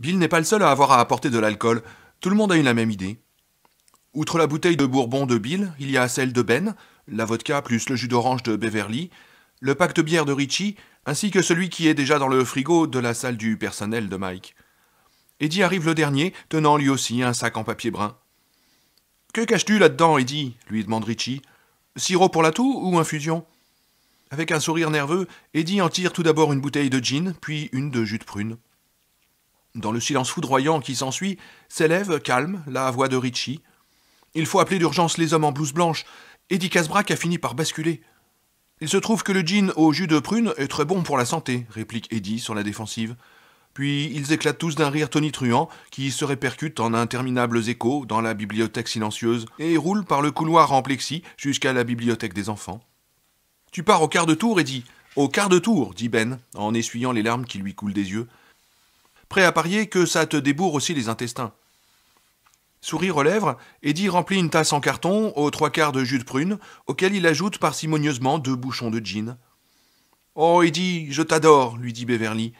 Bill n'est pas le seul à avoir à apporter de l'alcool. Tout le monde a eu la même idée. Outre la bouteille de bourbon de Bill, il y a celle de Ben, la vodka plus le jus d'orange de Beverly, le pack de bière de Richie, ainsi que celui qui est déjà dans le frigo de la salle du personnel de Mike. Eddie arrive le dernier, tenant lui aussi un sac en papier brun. Que caches-tu là-dedans, Eddie lui demande Richie. Sirop pour la toux ou infusion Avec un sourire nerveux, Eddie en tire tout d'abord une bouteille de gin, puis une de jus de prune. Dans le silence foudroyant qui s'ensuit, s'élève, calme, la voix de Ritchie. Il faut appeler d'urgence les hommes en blouse blanche. Eddie Casbrac a fini par basculer. Il se trouve que le gin au jus de prune est très bon pour la santé, réplique Eddie sur la défensive. Puis ils éclatent tous d'un rire tonitruant qui se répercute en interminables échos dans la bibliothèque silencieuse et roule par le couloir en plexi jusqu'à la bibliothèque des enfants. Tu pars au quart de tour, Eddie. Au quart de tour, dit Ben, en essuyant les larmes qui lui coulent des yeux prêt à parier que ça te débourre aussi les intestins. Sourire aux lèvres, Eddie remplit une tasse en carton aux trois quarts de jus de prune, auquel il ajoute parcimonieusement deux bouchons de gin. Oh, Eddie, je t'adore, lui dit Beverly.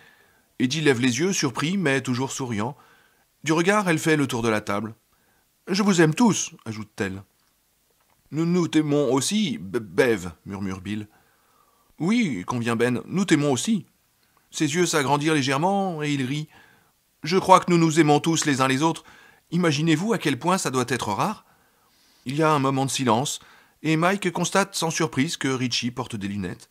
Eddie lève les yeux, surpris, mais toujours souriant. Du regard, elle fait le tour de la table. Je vous aime tous, ajoute-t-elle. Nous nous t'aimons aussi, Bev, murmure Bill. Oui, convient Ben, nous t'aimons aussi, ses yeux s'agrandirent légèrement, et il rit. Je crois que nous nous aimons tous les uns les autres. Imaginez-vous à quel point ça doit être rare Il y a un moment de silence, et Mike constate sans surprise que Richie porte des lunettes.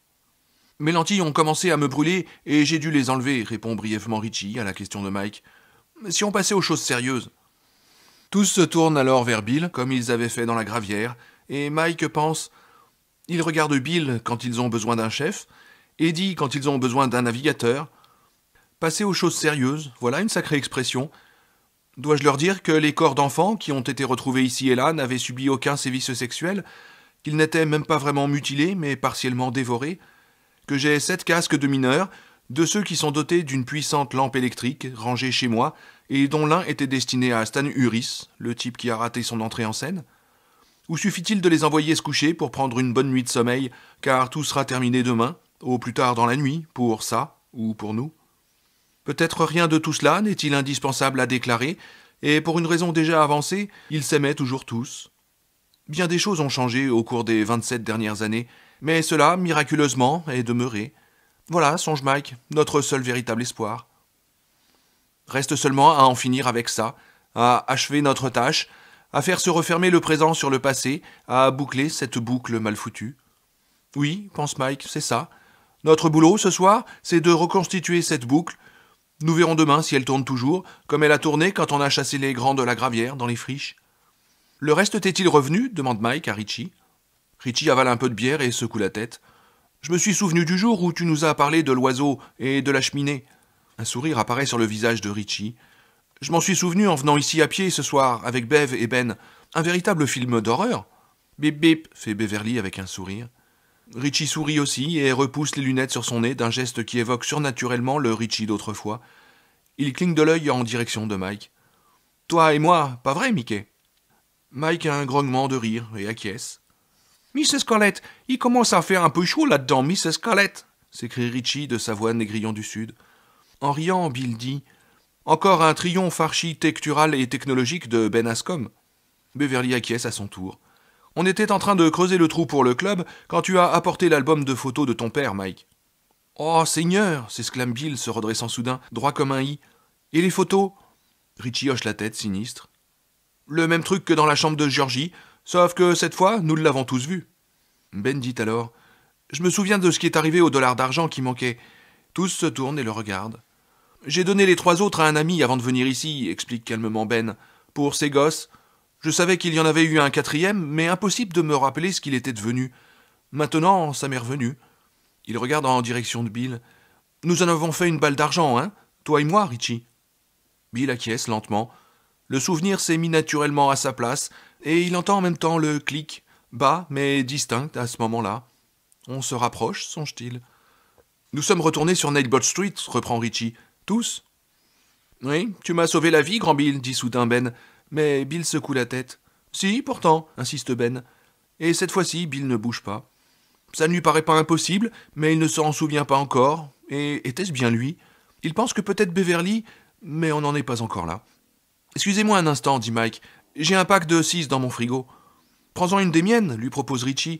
Mes lentilles ont commencé à me brûler et j'ai dû les enlever, répond brièvement Richie à la question de Mike. Si on passait aux choses sérieuses. Tous se tournent alors vers Bill, comme ils avaient fait dans la gravière, et Mike pense. Ils regardent Bill quand ils ont besoin d'un chef, et dit, quand ils ont besoin d'un navigateur. Passer aux choses sérieuses, voilà une sacrée expression. Dois-je leur dire que les corps d'enfants qui ont été retrouvés ici et là n'avaient subi aucun sévice sexuel, qu'ils n'étaient même pas vraiment mutilés, mais partiellement dévorés, que j'ai sept casques de mineurs, de ceux qui sont dotés d'une puissante lampe électrique, rangée chez moi, et dont l'un était destiné à Stan Uris, le type qui a raté son entrée en scène Ou suffit-il de les envoyer se coucher pour prendre une bonne nuit de sommeil, car tout sera terminé demain au plus tard dans la nuit, pour ça ou pour nous. Peut-être rien de tout cela n'est-il indispensable à déclarer, et pour une raison déjà avancée, ils s'aimaient toujours tous. Bien des choses ont changé au cours des vingt-sept dernières années, mais cela, miraculeusement, est demeuré. Voilà, songe Mike, notre seul véritable espoir. Reste seulement à en finir avec ça, à achever notre tâche, à faire se refermer le présent sur le passé, à boucler cette boucle mal foutue. Oui, pense Mike, c'est ça. Notre boulot ce soir, c'est de reconstituer cette boucle. Nous verrons demain si elle tourne toujours, comme elle a tourné quand on a chassé les grands de la gravière dans les friches. Le reste t'est-il revenu demande Mike à Richie. Richie avale un peu de bière et secoue la tête. Je me suis souvenu du jour où tu nous as parlé de l'oiseau et de la cheminée. Un sourire apparaît sur le visage de Richie. Je m'en suis souvenu en venant ici à pied ce soir avec Bev et Ben. Un véritable film d'horreur. Bip bip, fait Beverly avec un sourire. Richie sourit aussi et repousse les lunettes sur son nez d'un geste qui évoque surnaturellement le Richie d'autrefois. Il cligne de l'œil en direction de Mike. Toi et moi, pas vrai, Mickey Mike a un grognement de rire et acquiesce. Miss Scarlett, il commence à faire un peu chaud là-dedans, Mrs. Scarlett, s'écrie Richie de sa voix négrillon du Sud. En riant, Bill dit Encore un triomphe architectural et technologique de Ben Ascom. Beverly acquiesce à son tour. On était en train de creuser le trou pour le club quand tu as apporté l'album de photos de ton père, Mike. Oh Seigneur s'exclame Bill, se redressant soudain, droit comme un i. Et les photos Richie hoche la tête, sinistre. Le même truc que dans la chambre de Georgie, sauf que cette fois, nous l'avons tous vu. Ben dit alors Je me souviens de ce qui est arrivé au dollar d'argent qui manquait. Tous se tournent et le regardent. J'ai donné les trois autres à un ami avant de venir ici, explique calmement Ben. Pour ses gosses, je savais qu'il y en avait eu un quatrième, mais impossible de me rappeler ce qu'il était devenu. Maintenant, ça m'est revenu. Il regarde en direction de Bill. Nous en avons fait une balle d'argent, hein Toi et moi, Richie. Bill acquiesce lentement. Le souvenir s'est mis naturellement à sa place, et il entend en même temps le clic, bas mais distinct à ce moment-là. On se rapproche, songe-t-il. Nous sommes retournés sur Nailbot Street, reprend Richie. Tous Oui, tu m'as sauvé la vie, grand Bill, dit soudain Ben. Mais Bill secoue la tête. Si, pourtant, insiste Ben. Et cette fois-ci, Bill ne bouge pas. Ça ne lui paraît pas impossible, mais il ne s'en souvient pas encore. Et était-ce bien lui Il pense que peut-être Beverly, mais on n'en est pas encore là. Excusez-moi un instant, dit Mike. J'ai un pack de six dans mon frigo. Prends-en une des miennes, lui propose Richie.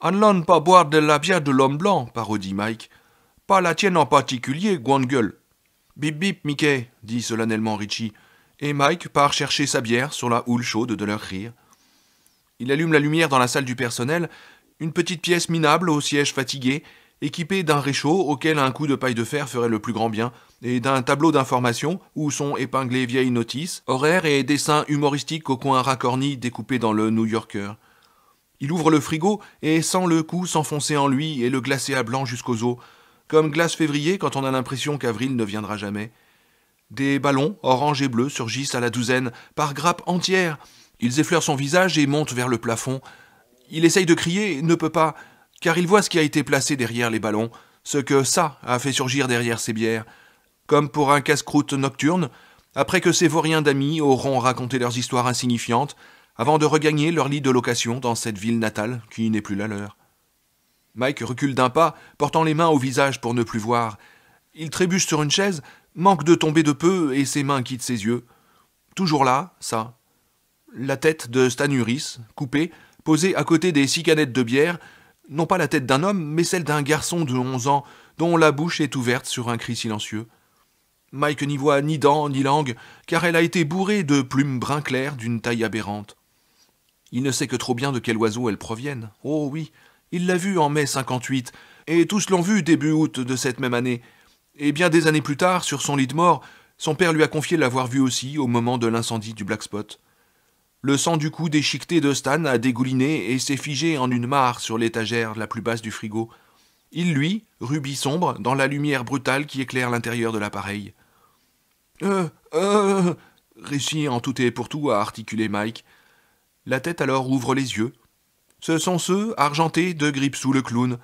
Allons pas boire de la bière de l'homme blanc, parodie Mike. Pas la tienne en particulier, gueule. Bip bip, Mickey, dit solennellement Richie et Mike part chercher sa bière sur la houle chaude de leur rire. Il allume la lumière dans la salle du personnel, une petite pièce minable au siège fatigué, équipée d'un réchaud auquel un coup de paille de fer ferait le plus grand bien, et d'un tableau d'information où sont épinglées vieilles notices, horaires et dessins humoristiques au coin racorni découpés dans le New Yorker. Il ouvre le frigo et sent le coup s'enfoncer en lui et le glacer à blanc jusqu'aux os, comme glace février quand on a l'impression qu'avril ne viendra jamais. Des ballons, orange et bleu, surgissent à la douzaine, par grappes entières. Ils effleurent son visage et montent vers le plafond. Il essaye de crier, ne peut pas, car il voit ce qui a été placé derrière les ballons, ce que ça a fait surgir derrière ses bières. Comme pour un casse-croûte nocturne, après que ses vauriens d'amis auront raconté leurs histoires insignifiantes, avant de regagner leur lit de location dans cette ville natale qui n'est plus la leur. Mike recule d'un pas, portant les mains au visage pour ne plus voir. Il trébuche sur une chaise, manque de tomber de peu et ses mains quittent ses yeux. Toujours là, ça. La tête de Stanuris, coupée, posée à côté des six canettes de bière, non pas la tête d'un homme, mais celle d'un garçon de onze ans, dont la bouche est ouverte sur un cri silencieux. Mike n'y voit ni dents ni langue, car elle a été bourrée de plumes brun clair d'une taille aberrante. Il ne sait que trop bien de quel oiseau elles proviennent. Oh oui, il l'a vue en mai 58, et tous l'ont vue début août de cette même année, et bien des années plus tard, sur son lit de mort, son père lui a confié l'avoir vu aussi au moment de l'incendie du Black Spot. Le sang du cou déchiqueté de Stan a dégouliné et s'est figé en une mare sur l'étagère la plus basse du frigo. Il, lui, rubis sombre, dans la lumière brutale qui éclaire l'intérieur de l'appareil. Euh, euh, réussit en tout et pour tout à articuler Mike. La tête alors ouvre les yeux. Ce sont ceux, argentés, de sous le clown,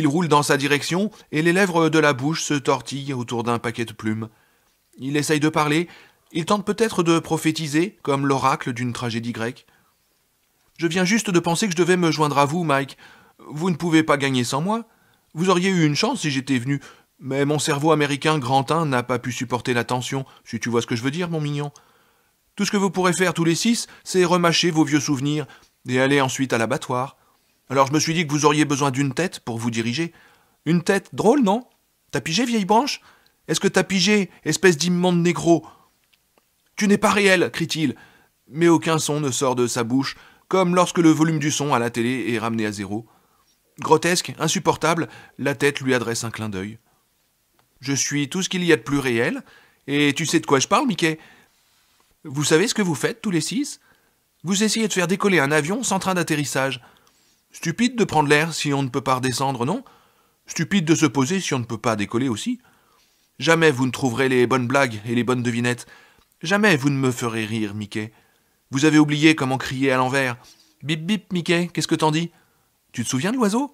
il roule dans sa direction, et les lèvres de la bouche se tortillent autour d'un paquet de plumes. Il essaye de parler, il tente peut-être de prophétiser, comme l'oracle d'une tragédie grecque. Je viens juste de penser que je devais me joindre à vous, Mike. Vous ne pouvez pas gagner sans moi. Vous auriez eu une chance si j'étais venu. Mais mon cerveau américain grandin n'a pas pu supporter la tension, si tu vois ce que je veux dire, mon mignon. Tout ce que vous pourrez faire tous les six, c'est remâcher vos vieux souvenirs et aller ensuite à l'abattoir. Alors je me suis dit que vous auriez besoin d'une tête pour vous diriger. Une tête drôle, non T'as pigé, vieille branche Est-ce que t'as pigé, espèce d'immonde négro Tu n'es pas réel, crie-t-il. Mais aucun son ne sort de sa bouche, comme lorsque le volume du son à la télé est ramené à zéro. Grotesque, insupportable, la tête lui adresse un clin d'œil. Je suis tout ce qu'il y a de plus réel, et tu sais de quoi je parle, Mickey Vous savez ce que vous faites, tous les six Vous essayez de faire décoller un avion sans train d'atterrissage. Stupide de prendre l'air si on ne peut pas redescendre, non Stupide de se poser si on ne peut pas décoller aussi Jamais vous ne trouverez les bonnes blagues et les bonnes devinettes. Jamais vous ne me ferez rire, Mickey. Vous avez oublié comment crier à l'envers. Bip bip, Mickey, qu'est-ce que t'en dis Tu te souviens de l'oiseau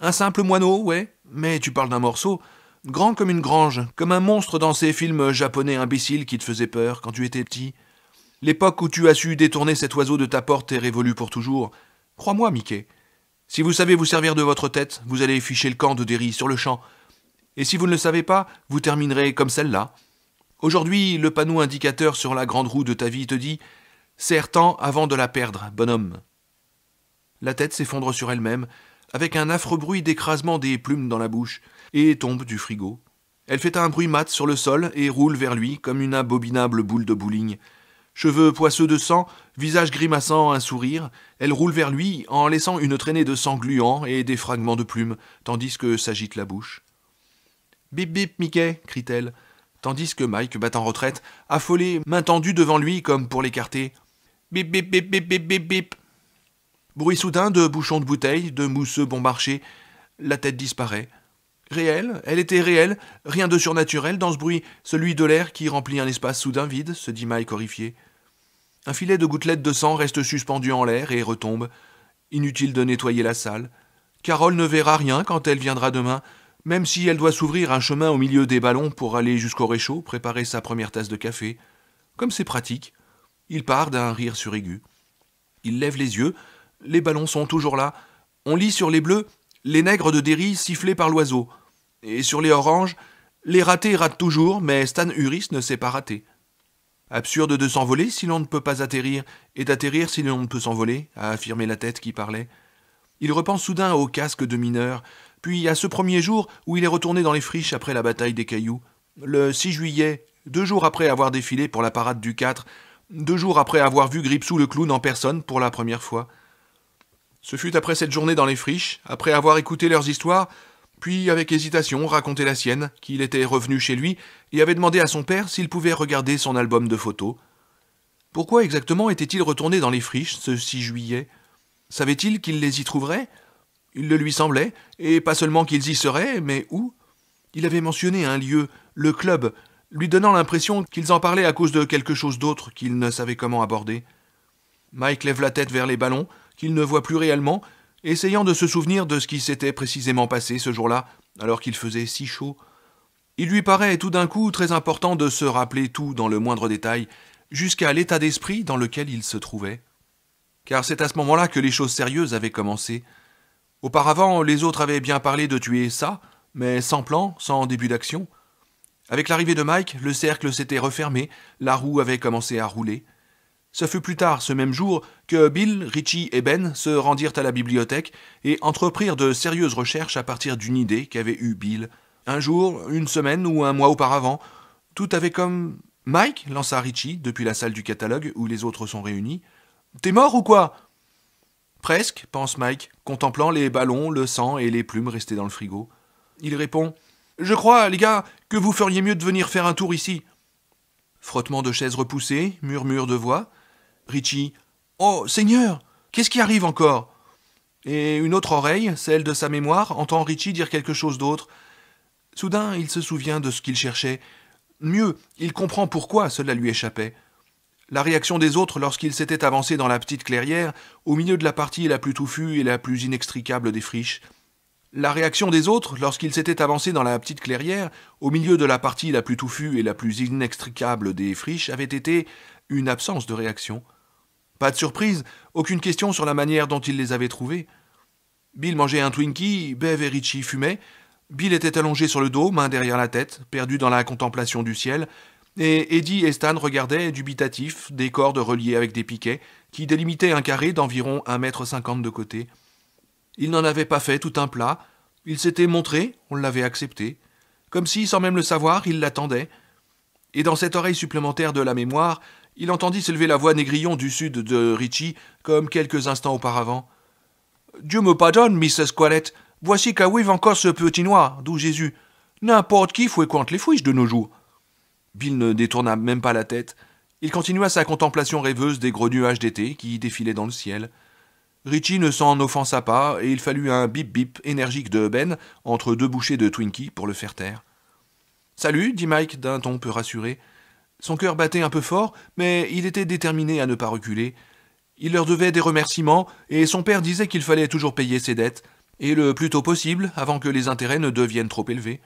Un simple moineau, ouais, mais tu parles d'un morceau. Grand comme une grange, comme un monstre dans ces films japonais imbéciles qui te faisaient peur quand tu étais petit. L'époque où tu as su détourner cet oiseau de ta porte est révolue pour toujours. Crois-moi, Mickey, si vous savez vous servir de votre tête, vous allez ficher le camp de Derry sur le champ. Et si vous ne le savez pas, vous terminerez comme celle-là. Aujourd'hui, le panneau indicateur sur la grande roue de ta vie te dit Serre avant de la perdre, bonhomme. La tête s'effondre sur elle-même, avec un affreux bruit d'écrasement des plumes dans la bouche, et tombe du frigo. Elle fait un bruit mat sur le sol et roule vers lui comme une abominable boule de bowling. Cheveux poisseux de sang, visage grimaçant un sourire, elle roule vers lui en laissant une traînée de sang gluant et des fragments de plumes, tandis que s'agite la bouche. Bip bip, Mickey crie-t-elle, tandis que Mike bat en retraite, affolé, main tendue devant lui comme pour l'écarter. Bip bip bip bip bip bip bip. Bruit soudain de bouchons de bouteilles, de mousseux bon marché. La tête disparaît. Réelle, elle était réelle, rien de surnaturel dans ce bruit, celui de l'air qui remplit un espace soudain vide, se dit Mike horrifié. Un filet de gouttelettes de sang reste suspendu en l'air et retombe. Inutile de nettoyer la salle. Carole ne verra rien quand elle viendra demain, même si elle doit s'ouvrir un chemin au milieu des ballons pour aller jusqu'au réchaud préparer sa première tasse de café. Comme c'est pratique. Il part d'un rire suraigu. Il lève les yeux. Les ballons sont toujours là. On lit sur les bleus les nègres de Derry sifflés par l'oiseau. Et sur les oranges, les ratés ratent toujours, mais Stan Uris ne s'est pas raté. Absurde de s'envoler si l'on ne peut pas atterrir, et d'atterrir si l'on ne peut s'envoler, a affirmé la tête qui parlait. Il repense soudain au casque de mineur, puis à ce premier jour où il est retourné dans les friches après la bataille des cailloux, le 6 juillet, deux jours après avoir défilé pour la parade du 4, deux jours après avoir vu Gripsou le clown en personne pour la première fois. Ce fut après cette journée dans les friches, après avoir écouté leurs histoires, puis avec hésitation raconté la sienne, qu'il était revenu chez lui et avait demandé à son père s'il pouvait regarder son album de photos. Pourquoi exactement était-il retourné dans les friches ce 6 juillet Savait-il qu'il les y trouverait Il le lui semblait, et pas seulement qu'ils y seraient, mais où Il avait mentionné un lieu, le club, lui donnant l'impression qu'ils en parlaient à cause de quelque chose d'autre qu'il ne savait comment aborder. Mike lève la tête vers les ballons, qu'il ne voit plus réellement, essayant de se souvenir de ce qui s'était précisément passé ce jour-là, alors qu'il faisait si chaud. Il lui paraît tout d'un coup très important de se rappeler tout dans le moindre détail, jusqu'à l'état d'esprit dans lequel il se trouvait. Car c'est à ce moment-là que les choses sérieuses avaient commencé. Auparavant, les autres avaient bien parlé de tuer ça, mais sans plan, sans début d'action. Avec l'arrivée de Mike, le cercle s'était refermé, la roue avait commencé à rouler. Ce fut plus tard, ce même jour, que Bill, Richie et Ben se rendirent à la bibliothèque et entreprirent de sérieuses recherches à partir d'une idée qu'avait eue Bill un jour, une semaine ou un mois auparavant, tout avait comme. Mike lança Richie depuis la salle du catalogue où les autres sont réunis. T'es mort ou quoi Presque, pense Mike, contemplant les ballons, le sang et les plumes restés dans le frigo. Il répond Je crois, les gars, que vous feriez mieux de venir faire un tour ici. Frottement de chaises repoussées, murmure de voix. Richie Oh Seigneur Qu'est-ce qui arrive encore Et une autre oreille, celle de sa mémoire, entend Richie dire quelque chose d'autre. Soudain, il se souvient de ce qu'il cherchait. Mieux, il comprend pourquoi cela lui échappait. La réaction des autres lorsqu'il s'était avancé dans la petite clairière, au milieu de la partie la plus touffue et la plus inextricable des friches. La réaction des autres lorsqu'il s'était avancé dans la petite clairière, au milieu de la partie la plus touffue et la plus inextricable des friches, avait été une absence de réaction. Pas de surprise, aucune question sur la manière dont il les avait trouvés. Bill mangeait un Twinkie, Bev et Richie fumaient, Bill était allongé sur le dos, main derrière la tête, perdu dans la contemplation du ciel, et Eddie et Stan regardaient dubitatifs des cordes reliées avec des piquets qui délimitaient un carré d'environ un mètre cinquante de côté. Il n'en avait pas fait tout un plat, il s'était montré, on l'avait accepté, comme si, sans même le savoir, il l'attendait. Et dans cette oreille supplémentaire de la mémoire, il entendit s'élever la voix négrillon du sud de Ritchie, comme quelques instants auparavant. Dieu me pardonne, Mrs. Voici qu'arrive encore ce petit noir, d'où Jésus. N'importe qui fouéquante les fouilles de nos jours. Bill ne détourna même pas la tête. Il continua sa contemplation rêveuse des gros nuages d'été qui défilaient dans le ciel. Richie ne s'en offensa pas, et il fallut un bip-bip énergique de Ben entre deux bouchées de Twinkie pour le faire taire. Salut, dit Mike d'un ton peu rassuré. Son cœur battait un peu fort, mais il était déterminé à ne pas reculer. Il leur devait des remerciements, et son père disait qu'il fallait toujours payer ses dettes, et le plus tôt possible, avant que les intérêts ne deviennent trop élevés.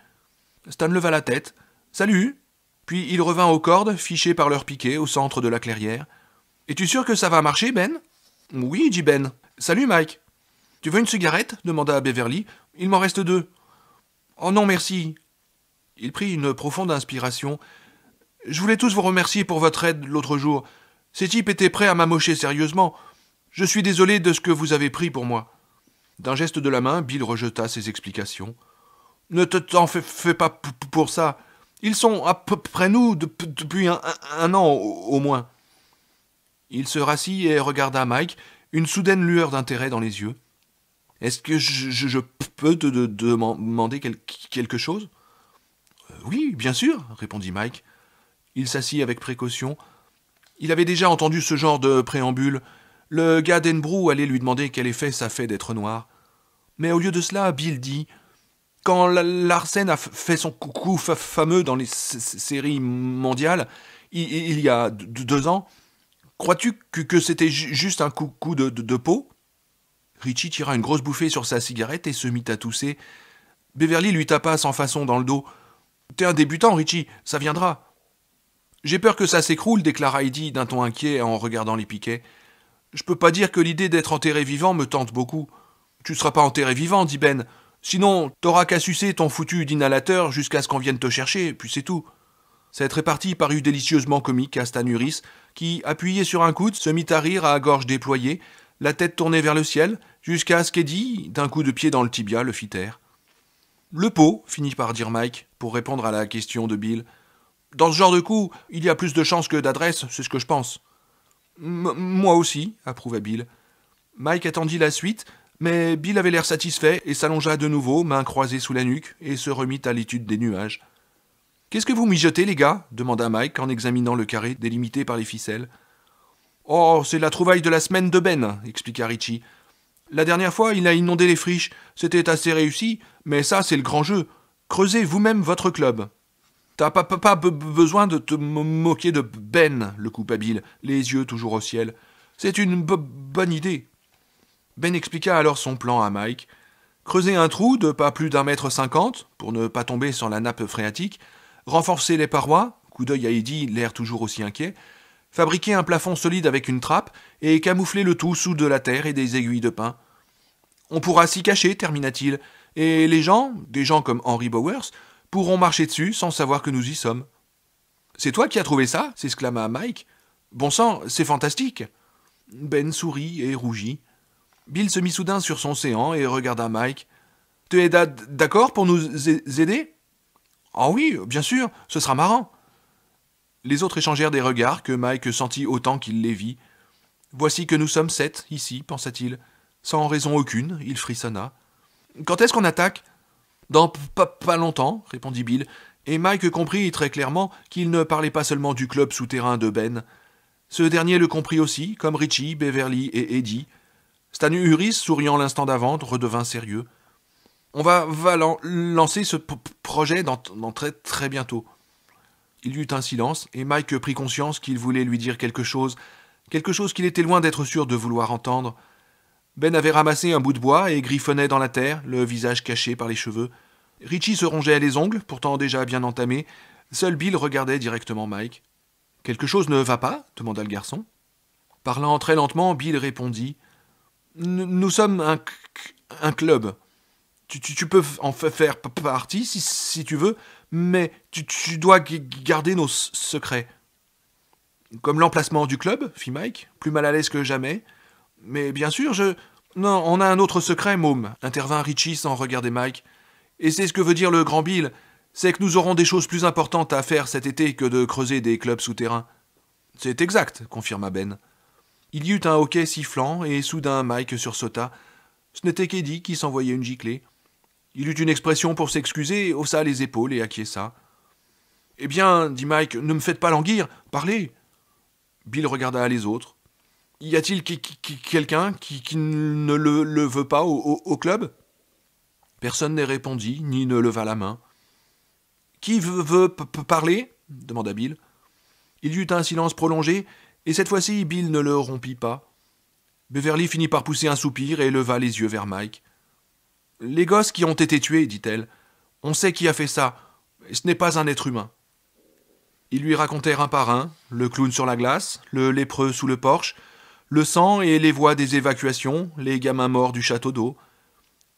Stan leva la tête. Salut Puis il revint aux cordes, fichées par leur piquets au centre de la clairière. Es-tu sûr que ça va marcher, Ben Oui, dit Ben. Salut, Mike. Tu veux une cigarette demanda Beverly. Il m'en reste deux. Oh non, merci. Il prit une profonde inspiration. Je voulais tous vous remercier pour votre aide l'autre jour. Ces types étaient prêts à m'amocher sérieusement. Je suis désolé de ce que vous avez pris pour moi. D'un geste de la main, Bill rejeta ses explications. Ne t'en fais, pas pour ça. Ils sont à peu près nous depuis un, an au, moins. Il se rassit et regarda Mike, une soudaine lueur d'intérêt dans les yeux. Est-ce que je, peux te demander quelque chose euh, Oui, bien sûr, répondit Mike. Il s'assit avec précaution. Il avait déjà entendu ce genre de préambule, le gars d'Enbrou allait lui demander quel effet ça fait d'être noir. Mais au lieu de cela, Bill dit Quand Larsen a fait son coucou fameux dans les séries mondiales, il, y a deux ans, crois-tu que, c'était juste un coucou de, de peau Richie tira une grosse bouffée sur sa cigarette et se mit à tousser. Beverly lui tapa sans façon dans le dos. T'es un débutant, Richie, ça viendra. J'ai peur que ça s'écroule, déclara Heidi d'un ton inquiet en regardant les piquets. Je peux pas dire que l'idée d'être enterré vivant me tente beaucoup. Tu ne seras pas enterré vivant, dit Ben. Sinon, t'auras qu'à sucer ton foutu d'inhalateur jusqu'à ce qu'on vienne te chercher, puis c'est tout. Cette répartie parut délicieusement comique à Stanuris, qui, appuyé sur un coude, se mit à rire à gorge déployée, la tête tournée vers le ciel, jusqu'à ce qu'Eddie, d'un coup de pied dans le tibia, le fit taire. Le pot, finit par dire Mike, pour répondre à la question de Bill. Dans ce genre de coup, il y a plus de chances que d'adresse, c'est ce que je pense moi aussi, approuva Bill. Mike attendit la suite, mais Bill avait l'air satisfait et s'allongea de nouveau, main croisée sous la nuque, et se remit à l'étude des nuages. Qu'est-ce que vous mijotez, les gars demanda Mike en examinant le carré délimité par les ficelles. Oh, c'est la trouvaille de la semaine de Ben, expliqua Richie. La dernière fois, il a inondé les friches. C'était assez réussi, mais ça, c'est le grand jeu. Creusez vous-même votre club. T'as pas, besoin de te moquer de Ben, le coupable, les yeux toujours au ciel. C'est une bonne idée. Ben expliqua alors son plan à Mike. Creuser un trou de pas plus d'un mètre cinquante, pour ne pas tomber sur la nappe phréatique, renforcer les parois, coup d'œil à Eddie, l'air toujours aussi inquiet, fabriquer un plafond solide avec une trappe, et camoufler le tout sous de la terre et des aiguilles de pin. On pourra s'y cacher, termina-t-il, et les gens, des gens comme Henry Bowers, pourront marcher dessus sans savoir que nous y sommes. C'est toi qui as trouvé ça s'exclama Mike. Bon sang, c'est fantastique. Ben sourit et rougit. Bill se mit soudain sur son séant et regarda Mike. Tu es d'accord pour nous aider Ah oui, bien sûr, ce sera marrant. Les autres échangèrent des regards que Mike sentit autant qu'il les vit. Voici que nous sommes sept, ici, pensa-t-il. Sans raison aucune, il frissonna. Quand est-ce qu'on attaque dans pas, longtemps, répondit Bill, et Mike comprit très clairement qu'il ne parlait pas seulement du club souterrain de Ben. Ce dernier le comprit aussi, comme Richie, Beverly et Eddie. Stan Uris, souriant l'instant d'avant, redevint sérieux. On va, lancer ce projet dans, très très bientôt. Il y eut un silence, et Mike prit conscience qu'il voulait lui dire quelque chose, quelque chose qu'il était loin d'être sûr de vouloir entendre. Ben avait ramassé un bout de bois et griffonnait dans la terre, le visage caché par les cheveux. Richie se rongeait les ongles, pourtant déjà bien entamés. Seul Bill regardait directement Mike. Quelque chose ne va pas demanda le garçon. Parlant très lentement, Bill répondit Nous sommes un, un club. Tu, peux en faire partie si, tu veux, mais tu, tu dois garder nos secrets. Comme l'emplacement du club, fit Mike, plus mal à l'aise que jamais. Mais bien sûr, je. Non, on a un autre secret, môme, intervint Richie sans regarder Mike. Et c'est ce que veut dire le grand Bill, c'est que nous aurons des choses plus importantes à faire cet été que de creuser des clubs souterrains. C'est exact, confirma Ben. Il y eut un hoquet sifflant, et soudain Mike sursauta. Ce n'était qu'Eddie qui s'envoyait une giclée. Il eut une expression pour s'excuser, haussa les épaules et acquiesça. Eh bien, dit Mike, ne me faites pas languir, parlez. Bill regarda les autres. Y a-t-il quelqu'un qui, ne le, veut pas au club Personne ne répondit, ni ne leva la main. Qui veut, parler demanda Bill. Il y eut un silence prolongé, et cette fois-ci Bill ne le rompit pas. Beverly finit par pousser un soupir et leva les yeux vers Mike. Les gosses qui ont été tués, dit-elle. On sait qui a fait ça. Ce n'est pas un être humain. Ils lui racontèrent un par un, le clown sur la glace, le lépreux sous le porche, le sang et les voix des évacuations, les gamins morts du château d'eau.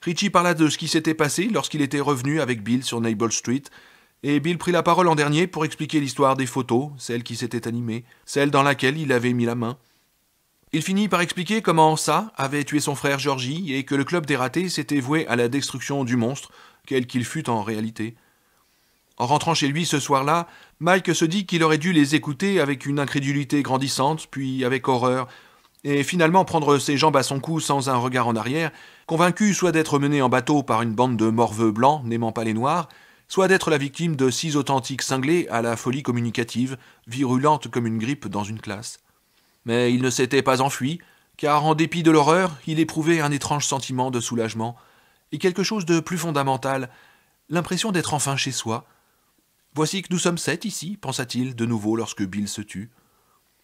Richie parla de ce qui s'était passé lorsqu'il était revenu avec Bill sur Nable Street, et Bill prit la parole en dernier pour expliquer l'histoire des photos, celle qui s'étaient animées, celle dans laquelle il avait mis la main. Il finit par expliquer comment ça avait tué son frère Georgie et que le club des ratés s'était voué à la destruction du monstre, quel qu'il fût en réalité. En rentrant chez lui ce soir-là, Mike se dit qu'il aurait dû les écouter avec une incrédulité grandissante, puis avec horreur, et finalement prendre ses jambes à son cou sans un regard en arrière, convaincu soit d'être mené en bateau par une bande de morveux blancs n'aimant pas les noirs, soit d'être la victime de six authentiques cinglés à la folie communicative, virulente comme une grippe dans une classe. Mais il ne s'était pas enfui, car en dépit de l'horreur, il éprouvait un étrange sentiment de soulagement, et quelque chose de plus fondamental, l'impression d'être enfin chez soi. Voici que nous sommes sept ici, pensa-t-il de nouveau lorsque Bill se tut.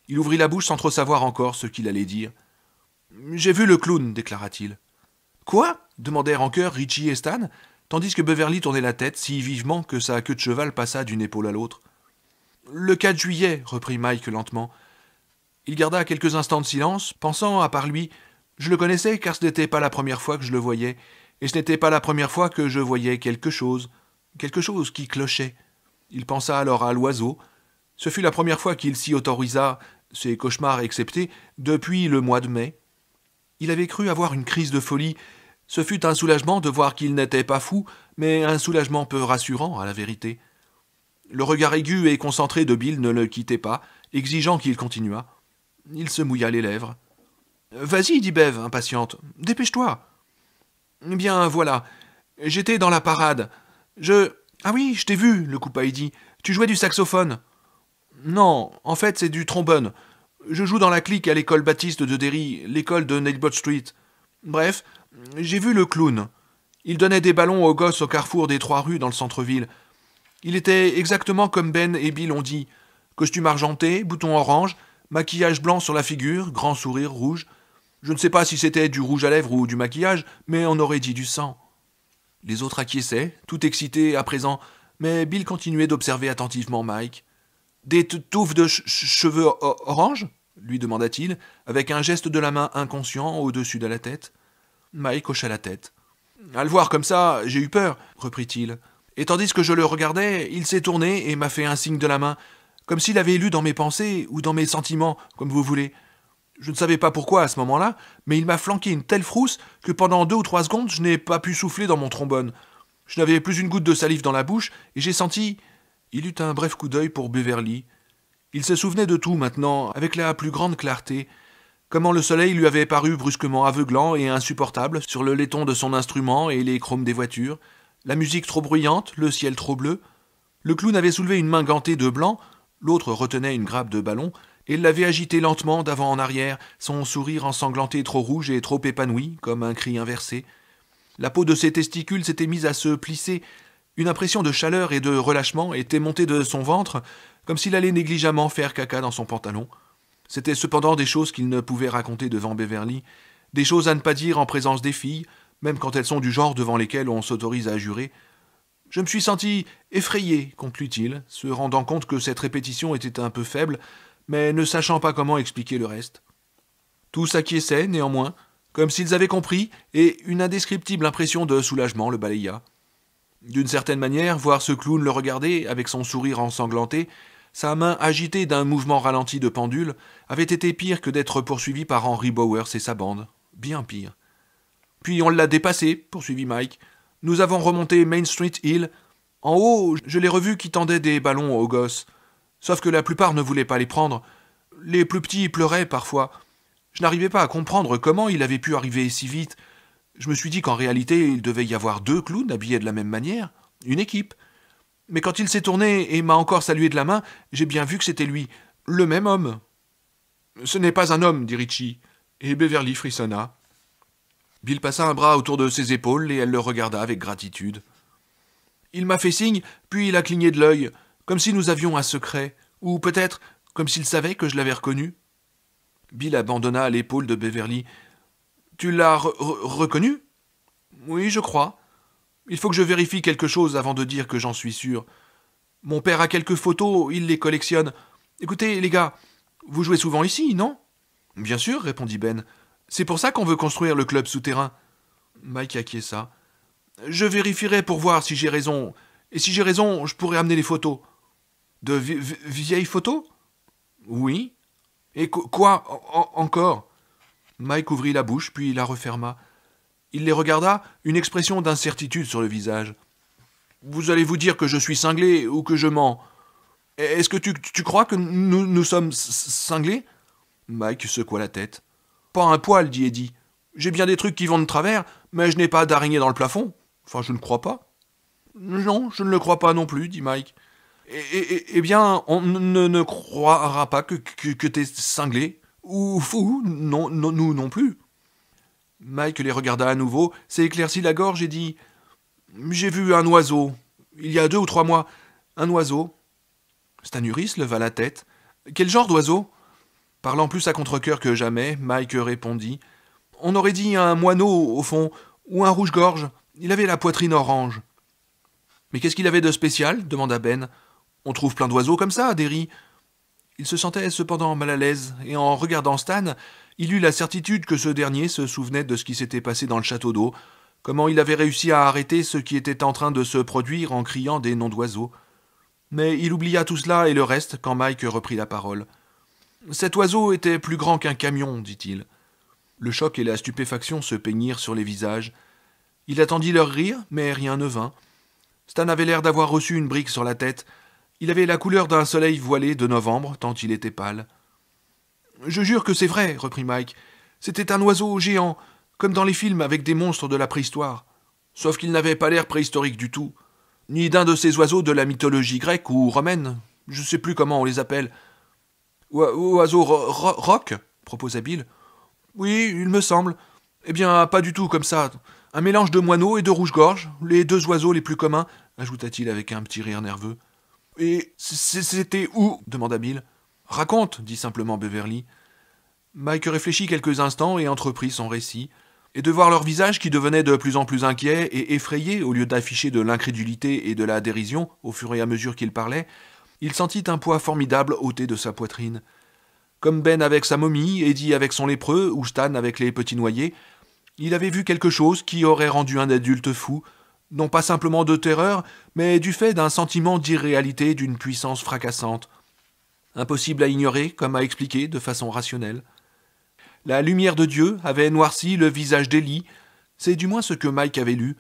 Il ouvrit la bouche sans trop savoir encore ce qu'il allait dire. J'ai vu le clown, déclara-t-il. Quoi demandèrent en chœur Richie et Stan, tandis que Beverly tournait la tête si vivement que sa queue de cheval passa d'une épaule à l'autre. Le 4 juillet, reprit Mike lentement. Il garda quelques instants de silence, pensant à part lui. Je le connaissais car ce n'était pas la première fois que je le voyais, et ce n'était pas la première fois que je voyais quelque chose, quelque chose qui clochait. Il pensa alors à l'oiseau. Ce fut la première fois qu'il s'y autorisa, ses cauchemars exceptés, depuis le mois de mai. Il avait cru avoir une crise de folie ce fut un soulagement de voir qu'il n'était pas fou, mais un soulagement peu rassurant, à la vérité. Le regard aigu et concentré de Bill ne le quittait pas, exigeant qu'il continuât. Il se mouilla les lèvres. Vas-y, dit Bev, impatiente, dépêche-toi. Eh Bien, voilà. J'étais dans la parade. Je. Ah oui, je t'ai vu, le coupa Heidi. Tu jouais du saxophone. Non, en fait, c'est du trombone. Je joue dans la clique à l'école baptiste de Derry, l'école de Nailbot Street. Bref, j'ai vu le clown. Il donnait des ballons aux gosses au carrefour des trois rues dans le centre-ville. Il était exactement comme Ben et Bill ont dit. Costume argenté, bouton orange, maquillage blanc sur la figure, grand sourire rouge. Je ne sais pas si c'était du rouge à lèvres ou du maquillage, mais on aurait dit du sang. Les autres acquiesçaient, tout excités à présent, mais Bill continuait d'observer attentivement Mike. Des touffes de cheveux orange lui demanda-t-il, avec un geste de la main inconscient au-dessus de la tête. Mike hocha la tête. À le voir comme ça, j'ai eu peur, reprit-il. Et tandis que je le regardais, il s'est tourné et m'a fait un signe de la main, comme s'il avait lu dans mes pensées ou dans mes sentiments, comme vous voulez. Je ne savais pas pourquoi à ce moment-là, mais il m'a flanqué une telle frousse que pendant deux ou trois secondes, je n'ai pas pu souffler dans mon trombone. Je n'avais plus une goutte de salive dans la bouche et j'ai senti. Il eut un bref coup d'œil pour Beverly. Il se souvenait de tout maintenant, avec la plus grande clarté, Comment le soleil lui avait paru brusquement aveuglant et insupportable sur le laiton de son instrument et les chromes des voitures, la musique trop bruyante, le ciel trop bleu. Le clown avait soulevé une main gantée de blanc, l'autre retenait une grappe de ballon, et l'avait agité lentement d'avant en arrière, son sourire ensanglanté trop rouge et trop épanoui, comme un cri inversé. La peau de ses testicules s'était mise à se plisser, une impression de chaleur et de relâchement était montée de son ventre, comme s'il allait négligemment faire caca dans son pantalon. C'était cependant des choses qu'il ne pouvait raconter devant Beverly, des choses à ne pas dire en présence des filles, même quand elles sont du genre devant lesquelles on s'autorise à jurer. Je me suis senti effrayé, conclut-il, se rendant compte que cette répétition était un peu faible, mais ne sachant pas comment expliquer le reste. Tous acquiesçaient, néanmoins, comme s'ils avaient compris, et une indescriptible impression de soulagement le balaya. D'une certaine manière, voir ce clown le regarder, avec son sourire ensanglanté, sa main agitée d'un mouvement ralenti de pendule avait été pire que d'être poursuivi par Henry Bowers et sa bande. Bien pire. Puis on l'a dépassé, poursuivit Mike. Nous avons remonté Main Street Hill. En haut, je l'ai revu qui tendait des ballons aux gosses. Sauf que la plupart ne voulaient pas les prendre. Les plus petits pleuraient parfois. Je n'arrivais pas à comprendre comment il avait pu arriver si vite. Je me suis dit qu'en réalité, il devait y avoir deux clowns habillés de la même manière, une équipe. Mais quand il s'est tourné et m'a encore salué de la main, j'ai bien vu que c'était lui, le même homme. Ce n'est pas un homme, dit Ritchie. Et Beverly frissonna. Bill passa un bras autour de ses épaules et elle le regarda avec gratitude. Il m'a fait signe, puis il a cligné de l'œil, comme si nous avions un secret, ou peut-être comme s'il savait que je l'avais reconnu. Bill abandonna l'épaule de Beverly. Tu l'as reconnu Oui, je crois. Il faut que je vérifie quelque chose avant de dire que j'en suis sûr. Mon père a quelques photos, il les collectionne. Écoutez, les gars, vous jouez souvent ici, non Bien sûr, répondit Ben. C'est pour ça qu'on veut construire le club souterrain. Mike acquiesça. Je vérifierai pour voir si j'ai raison. Et si j'ai raison, je pourrai amener les photos. De vieilles photos Oui. Et quoi encore Mike ouvrit la bouche, puis la referma. Il les regarda, une expression d'incertitude sur le visage. Vous allez vous dire que je suis cinglé ou que je mens. Est-ce que tu, crois que nous, nous sommes cinglés Mike secoua la tête. Pas un poil, dit Eddie. J'ai bien des trucs qui vont de travers, mais je n'ai pas d'araignée dans le plafond. Enfin, je ne crois pas. Non, je ne le crois pas non plus, dit Mike. Eh, eh, eh, eh bien, on ne, ne croira pas que, que, que t'es cinglé. Ou fou, non, non, nous non plus. Mike les regarda à nouveau, s'éclaircit la gorge et dit J'ai vu un oiseau, il y a deux ou trois mois. Un oiseau. Stanuris leva la tête. Quel genre d'oiseau Parlant plus à contre-coeur que jamais, Mike répondit On aurait dit un moineau, au fond, ou un rouge-gorge. Il avait la poitrine orange. Mais qu'est-ce qu'il avait de spécial demanda Ben. On trouve plein d'oiseaux comme ça Derry. Il se sentait cependant mal à l'aise, et en regardant Stan, il eut la certitude que ce dernier se souvenait de ce qui s'était passé dans le château d'eau, comment il avait réussi à arrêter ce qui était en train de se produire en criant des noms d'oiseaux. Mais il oublia tout cela et le reste quand Mike reprit la parole. Cet oiseau était plus grand qu'un camion, dit-il. Le choc et la stupéfaction se peignirent sur les visages. Il attendit leur rire, mais rien ne vint. Stan avait l'air d'avoir reçu une brique sur la tête. Il avait la couleur d'un soleil voilé de novembre, tant il était pâle. Je jure que c'est vrai, reprit Mike. C'était un oiseau géant, comme dans les films avec des monstres de la préhistoire. Sauf qu'il n'avait pas l'air préhistorique du tout, ni d'un de ces oiseaux de la mythologie grecque ou romaine. Je ne sais plus comment on les appelle. oiseau roc proposa Bill. Oui, il me semble. Eh bien, pas du tout comme ça. Un mélange de moineaux et de rouge-gorge, les deux oiseaux les plus communs, ajouta-t-il avec un petit rire nerveux. Et c'était où demanda Bill. Raconte, dit simplement Beverly. Mike réfléchit quelques instants et entreprit son récit, et de voir leur visage qui devenait de plus en plus inquiet et effrayé au lieu d'afficher de l'incrédulité et de la dérision au fur et à mesure qu'il parlait, il sentit un poids formidable ôter de sa poitrine. Comme Ben avec sa momie, Eddie avec son lépreux, ou Stan avec les petits noyers, il avait vu quelque chose qui aurait rendu un adulte fou, non pas simplement de terreur, mais du fait d'un sentiment d'irréalité d'une puissance fracassante impossible à ignorer comme à expliquer de façon rationnelle. La lumière de Dieu avait noirci le visage d'Elie. c'est du moins ce que Mike avait lu,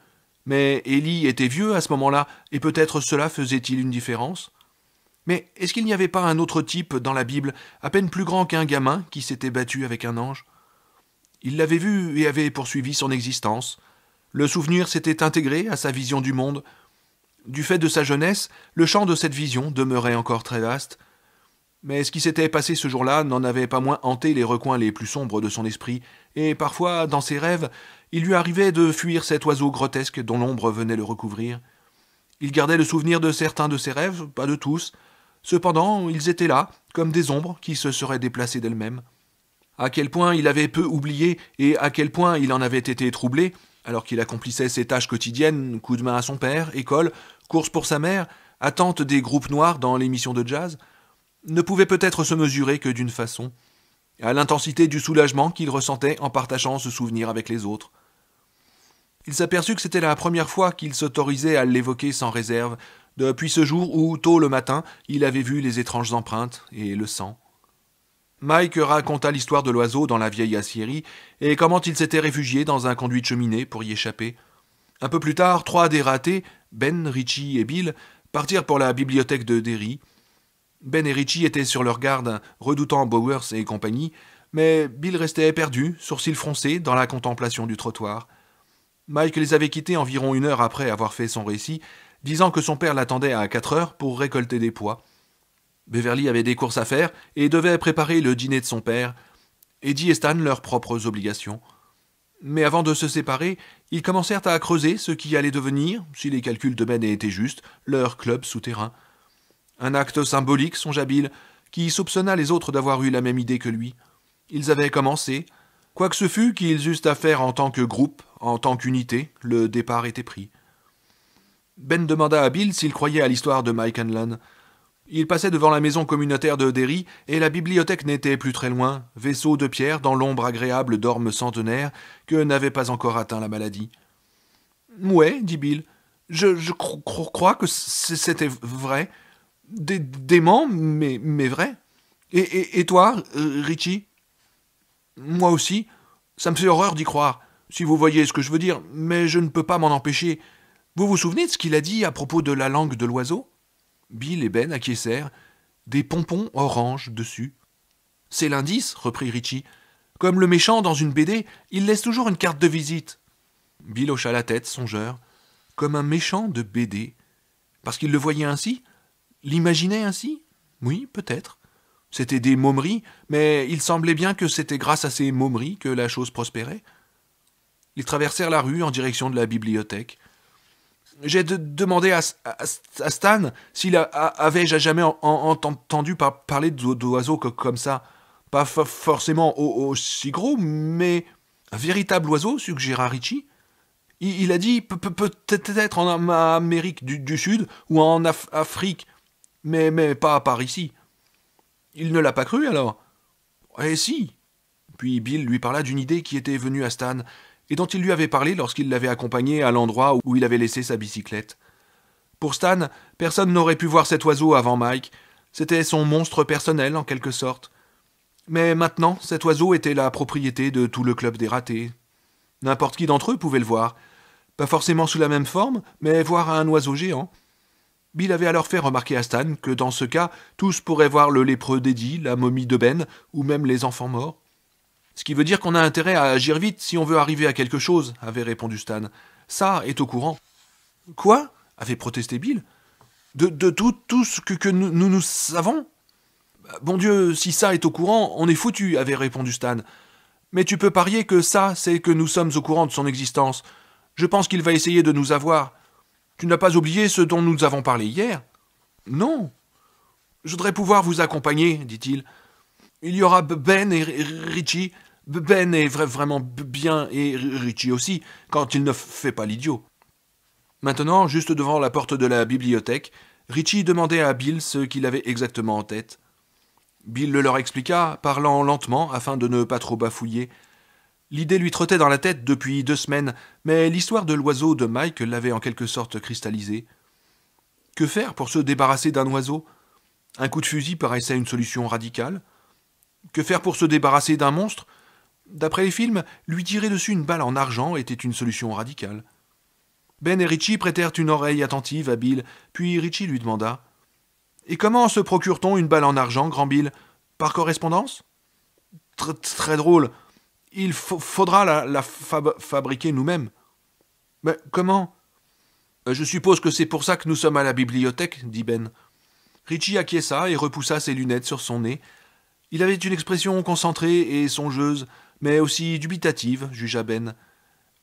mais Élie était vieux à ce moment-là, et peut-être cela faisait-il une différence Mais est-ce qu'il n'y avait pas un autre type dans la Bible, à peine plus grand qu'un gamin, qui s'était battu avec un ange Il l'avait vu et avait poursuivi son existence. Le souvenir s'était intégré à sa vision du monde. Du fait de sa jeunesse, le champ de cette vision demeurait encore très vaste, mais ce qui s'était passé ce jour-là n'en avait pas moins hanté les recoins les plus sombres de son esprit, et parfois, dans ses rêves, il lui arrivait de fuir cet oiseau grotesque dont l'ombre venait le recouvrir. Il gardait le souvenir de certains de ses rêves, pas de tous. Cependant, ils étaient là, comme des ombres qui se seraient déplacées d'elles-mêmes. À quel point il avait peu oublié et à quel point il en avait été troublé, alors qu'il accomplissait ses tâches quotidiennes, coup de main à son père, école, course pour sa mère, attente des groupes noirs dans l'émission de jazz, ne pouvait peut-être se mesurer que d'une façon, à l'intensité du soulagement qu'il ressentait en partageant ce souvenir avec les autres. Il s'aperçut que c'était la première fois qu'il s'autorisait à l'évoquer sans réserve, depuis ce jour où, tôt le matin, il avait vu les étranges empreintes et le sang. Mike raconta l'histoire de l'oiseau dans la vieille aciérie et comment il s'était réfugié dans un conduit de cheminée pour y échapper. Un peu plus tard, trois des ratés, Ben, Richie et Bill, partirent pour la bibliothèque de Derry, ben et Richie étaient sur leur garde, redoutant Bowers et compagnie, mais Bill restait perdu, sourcils froncés, dans la contemplation du trottoir. Mike les avait quittés environ une heure après avoir fait son récit, disant que son père l'attendait à quatre heures pour récolter des pois. Beverly avait des courses à faire et devait préparer le dîner de son père, Eddie et Stan leurs propres obligations. Mais avant de se séparer, ils commencèrent à creuser ce qui allait devenir, si les calculs de Ben étaient justes, leur club souterrain. Un acte symbolique, songea Bill, qui soupçonna les autres d'avoir eu la même idée que lui. Ils avaient commencé. Quoi que ce fût qu'ils eussent à faire en tant que groupe, en tant qu'unité, le départ était pris. Ben demanda à Bill s'il croyait à l'histoire de Mike Hanlon. Il passait devant la maison communautaire de Derry, et la bibliothèque n'était plus très loin, vaisseau de pierre dans l'ombre agréable d'ormes centenaires que n'avait pas encore atteint la maladie. Ouais, dit Bill, je, crois que c'était vrai des dément, mais, mais vrai. Et, et, toi, euh, Richie Moi aussi, ça me fait horreur d'y croire, si vous voyez ce que je veux dire, mais je ne peux pas m'en empêcher. Vous vous souvenez de ce qu'il a dit à propos de la langue de l'oiseau Bill et Ben acquiescèrent, des pompons orange dessus. C'est l'indice, reprit Richie. Comme le méchant dans une BD, il laisse toujours une carte de visite. Bill hocha la tête, songeur, comme un méchant de BD. Parce qu'il le voyait ainsi, l'imaginait ainsi Oui, peut-être. C'était des momeries, mais il semblait bien que c'était grâce à ces momeries que la chose prospérait. Ils traversèrent la rue en direction de la bibliothèque. J'ai demandé à, Stan s'il avait jamais entendu parler d'oiseaux comme ça. Pas forcément aussi gros, mais un véritable oiseau, suggéra Richie. Il, a dit peut-être en Amérique du, Sud ou en Afrique mais, mais pas par ici. Il ne l'a pas cru alors Eh si Puis Bill lui parla d'une idée qui était venue à Stan et dont il lui avait parlé lorsqu'il l'avait accompagné à l'endroit où il avait laissé sa bicyclette. Pour Stan, personne n'aurait pu voir cet oiseau avant Mike. C'était son monstre personnel, en quelque sorte. Mais maintenant, cet oiseau était la propriété de tout le club des ratés. N'importe qui d'entre eux pouvait le voir. Pas forcément sous la même forme, mais voir un oiseau géant. Bill avait alors fait remarquer à Stan que dans ce cas, tous pourraient voir le lépreux d'Eddie, la momie de Ben, ou même les enfants morts. Ce qui veut dire qu'on a intérêt à agir vite si on veut arriver à quelque chose, avait répondu Stan. Ça est au courant. Quoi avait protesté Bill. De, tout, tout ce que, nous, nous, nous savons Bon Dieu, si ça est au courant, on est foutu, avait répondu Stan. Mais tu peux parier que ça, c'est que nous sommes au courant de son existence. Je pense qu'il va essayer de nous avoir. Tu n'as pas oublié ce dont nous avons parlé hier Non. Je voudrais pouvoir vous accompagner, dit-il. Il y aura Ben et Richie. Ben est vraiment bien et Richie aussi, quand il ne fait pas l'idiot. Maintenant, juste devant la porte de la bibliothèque, Richie demandait à Bill ce qu'il avait exactement en tête. Bill le leur expliqua, parlant lentement afin de ne pas trop bafouiller, L'idée lui trottait dans la tête depuis deux semaines, mais l'histoire de l'oiseau de Mike l'avait en quelque sorte cristallisée. Que faire pour se débarrasser d'un oiseau Un coup de fusil paraissait une solution radicale. Que faire pour se débarrasser d'un monstre D'après les films, lui tirer dessus une balle en argent était une solution radicale. Ben et Richie prêtèrent une oreille attentive à Bill, puis Richie lui demanda Et comment se procure-t-on une balle en argent, grand Bill Par correspondance Très drôle il faudra la, fabriquer nous-mêmes. Mais comment euh, Je suppose que c'est pour ça que nous sommes à la bibliothèque, dit Ben. Ritchie acquiesça et repoussa ses lunettes sur son nez. Il avait une expression concentrée et songeuse, mais aussi dubitative, jugea Ben.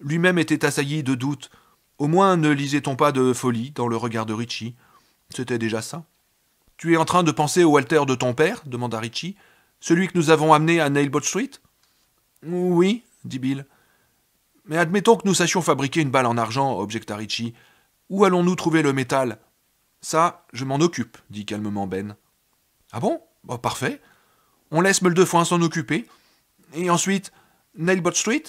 Lui-même était assailli de doutes. Au moins ne lisait-on pas de folie dans le regard de Ritchie ?»« C'était déjà ça. Tu es en train de penser au Walter de ton père demanda Ritchie. « Celui que nous avons amené à Nailbot Street oui, dit Bill. Mais admettons que nous sachions fabriquer une balle en argent, objecta Richie. Où allons-nous trouver le métal Ça, je m'en occupe, dit calmement Ben. Ah bon bah, Parfait. On laisse Muldefoy s'en occuper. Et ensuite, Nailbot Street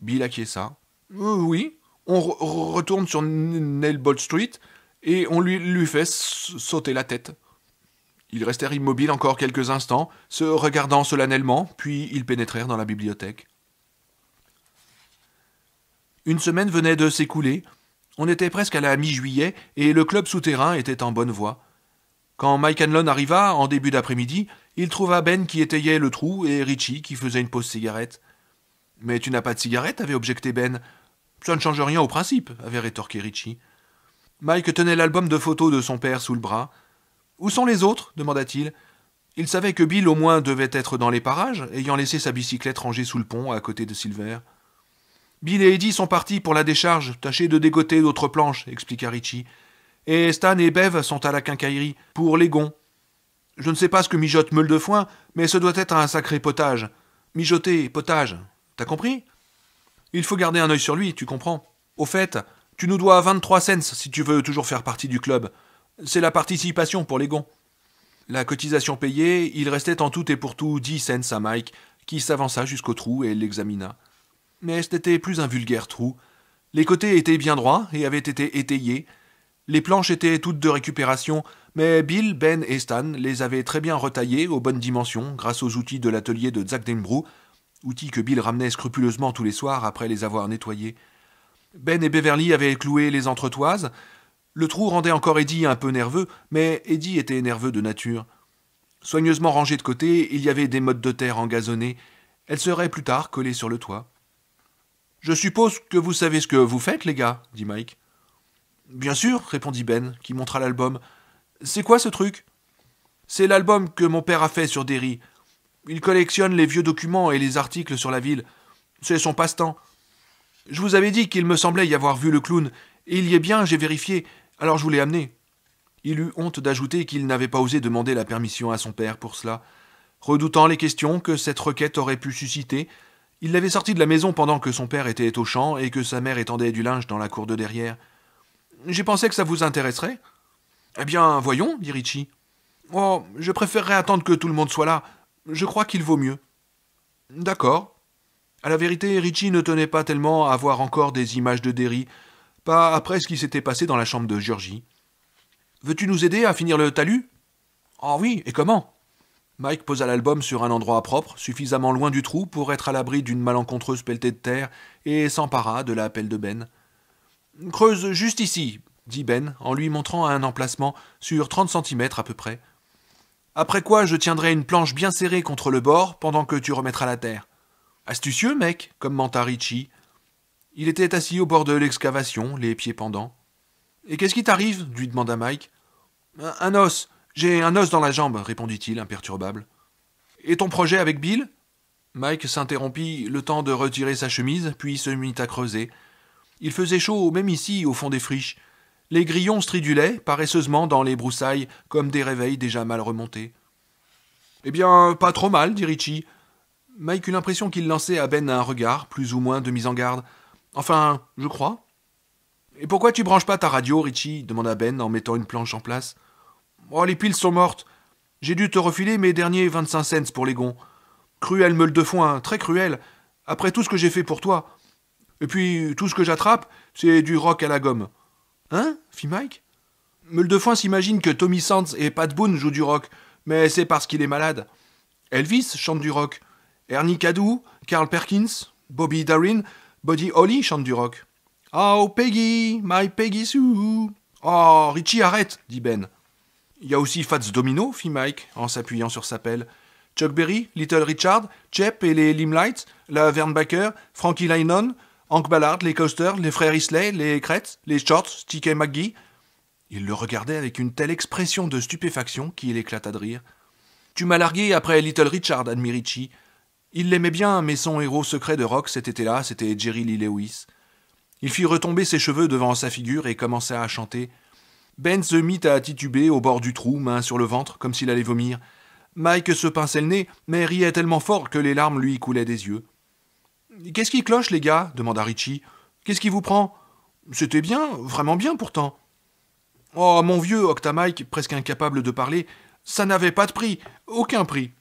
Bill acquiesça. Euh, oui, on retourne sur Nailbot Street et on lui, lui fait sauter la tête. Ils restèrent immobiles encore quelques instants, se regardant solennellement, puis ils pénétrèrent dans la bibliothèque. Une semaine venait de s'écouler. On était presque à la mi-juillet et le club souterrain était en bonne voie. Quand Mike Hanlon arriva, en début d'après-midi, il trouva Ben qui étayait le trou et Richie qui faisait une pause cigarette. Mais tu n'as pas de cigarette, avait objecté Ben. Ça ne change rien au principe, avait rétorqué Richie. Mike tenait l'album de photos de son père sous le bras. Où sont les autres demanda-t-il. Il savait que Bill au moins devait être dans les parages, ayant laissé sa bicyclette rangée sous le pont à côté de Silver. Bill et Eddie sont partis pour la décharge, tâcher de dégoter d'autres planches, expliqua Richie. Et Stan et Bev sont à la quincaillerie, pour les gonds. Je ne sais pas ce que mijote Meule de Foin, mais ce doit être un sacré potage. Mijoter, potage. T'as compris Il faut garder un œil sur lui, tu comprends. Au fait, tu nous dois 23 cents si tu veux toujours faire partie du club. C'est la participation pour les gonds. La cotisation payée, il restait en tout et pour tout dix cents à Mike, qui s'avança jusqu'au trou et l'examina. Mais ce n'était plus un vulgaire trou. Les côtés étaient bien droits et avaient été étayés. Les planches étaient toutes de récupération, mais Bill, Ben et Stan les avaient très bien retaillées aux bonnes dimensions grâce aux outils de l'atelier de Zack Denbrou, outils que Bill ramenait scrupuleusement tous les soirs après les avoir nettoyés. Ben et Beverly avaient cloué les entretoises, le trou rendait encore Eddie un peu nerveux, mais Eddie était nerveux de nature. Soigneusement rangé de côté, il y avait des mottes de terre engazonnées. Elles seraient plus tard collées sur le toit. Je suppose que vous savez ce que vous faites, les gars, dit Mike. Bien sûr, répondit Ben, qui montra l'album. C'est quoi ce truc C'est l'album que mon père a fait sur Derry. Il collectionne les vieux documents et les articles sur la ville. C'est son passe-temps. Je vous avais dit qu'il me semblait y avoir vu le clown, et il y est bien, j'ai vérifié, alors je vous l'ai amené. » Il eut honte d'ajouter qu'il n'avait pas osé demander la permission à son père pour cela. Redoutant les questions que cette requête aurait pu susciter, il l'avait sorti de la maison pendant que son père était au champ et que sa mère étendait du linge dans la cour de derrière. J'ai pensé que ça vous intéresserait. Eh bien, voyons, dit Ritchie. Oh, je préférerais attendre que tout le monde soit là. Je crois qu'il vaut mieux. D'accord. À la vérité, Ritchie ne tenait pas tellement à voir encore des images de Derry, après ce qui s'était passé dans la chambre de Georgie. Veux-tu nous aider à finir le talus Ah oh oui, et comment Mike posa l'album sur un endroit propre, suffisamment loin du trou pour être à l'abri d'une malencontreuse pelletée de terre, et s'empara de l'appel de Ben. Creuse juste ici, dit Ben, en lui montrant un emplacement sur trente centimètres à peu près. Après quoi je tiendrai une planche bien serrée contre le bord pendant que tu remettras la terre. Astucieux, mec, commenta Richie, il était assis au bord de l'excavation, les pieds pendants. Et qu'est-ce qui t'arrive lui demanda Mike. Un, os. J'ai un os dans la jambe, répondit-il, imperturbable. Et ton projet avec Bill Mike s'interrompit le temps de retirer sa chemise, puis se mit à creuser. Il faisait chaud, même ici, au fond des friches. Les grillons stridulaient, paresseusement, dans les broussailles, comme des réveils déjà mal remontés. Eh bien, pas trop mal, dit Richie. Mike eut l'impression qu'il lançait à Ben un regard, plus ou moins de mise en garde. Enfin, je crois. Et pourquoi tu branches pas ta radio, Richie demanda Ben en mettant une planche en place. Oh, les piles sont mortes. J'ai dû te refiler mes derniers 25 cents pour les gonds. Cruel meule de foin, hein, très cruel, après tout ce que j'ai fait pour toi. Et puis, tout ce que j'attrape, c'est du rock à la gomme. Hein fit Mike. Meule de foin s'imagine que Tommy Sands et Pat Boone jouent du rock, mais c'est parce qu'il est malade. Elvis chante du rock. Ernie Cadou, Carl Perkins, Bobby Darin, Buddy Holly chante du rock. Oh Peggy, my Peggy Sue. Oh Richie, arrête, dit Ben. Il y a aussi Fats Domino, fit Mike, en s'appuyant sur sa pelle. Chuck Berry, Little Richard, Chep et les Limelights, la Baker, Frankie Lynon, Hank Ballard, les Coasters, les frères Isley, les Kretz, les Shorts, Ticket McGee. Il le regardait avec une telle expression de stupéfaction qu'il éclata de rire. Tu m'as largué après Little Richard, admit Richie. Il l'aimait bien, mais son héros secret de rock cet été-là, c'était Jerry Lee Lewis. Il fit retomber ses cheveux devant sa figure et commença à chanter. Ben se mit à tituber au bord du trou, main sur le ventre, comme s'il allait vomir. Mike se pinçait le nez, mais riait tellement fort que les larmes lui coulaient des yeux. Qu'est-ce qui cloche, les gars demanda Richie. Qu'est-ce qui vous prend C'était bien, vraiment bien pourtant. Oh, mon vieux, Octa Mike, presque incapable de parler, ça n'avait pas de prix, aucun prix.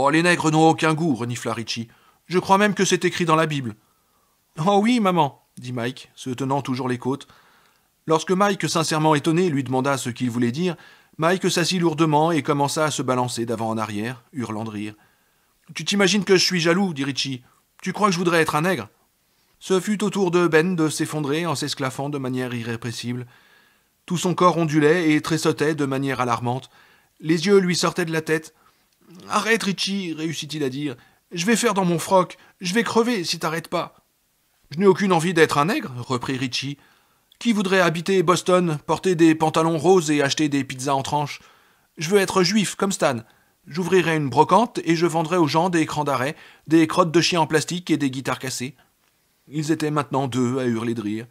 Oh, les nègres n'ont aucun goût, renifla Richie. Je crois même que c'est écrit dans la Bible. Oh oui, maman, dit Mike, se tenant toujours les côtes. Lorsque Mike, sincèrement étonné, lui demanda ce qu'il voulait dire, Mike s'assit lourdement et commença à se balancer d'avant en arrière, hurlant de rire. Tu t'imagines que je suis jaloux, dit Richie. Tu crois que je voudrais être un nègre Ce fut au tour de Ben de s'effondrer en s'esclaffant de manière irrépressible. Tout son corps ondulait et tressautait de manière alarmante. Les yeux lui sortaient de la tête, Arrête, Richie, réussit-il à dire. Je vais faire dans mon froc. Je vais crever si t'arrêtes pas. Je n'ai aucune envie d'être un nègre, reprit Richie. Qui voudrait habiter Boston, porter des pantalons roses et acheter des pizzas en tranches Je veux être juif, comme Stan. J'ouvrirai une brocante et je vendrai aux gens des crans d'arrêt, des crottes de chien en plastique et des guitares cassées. Ils étaient maintenant deux à hurler de rire.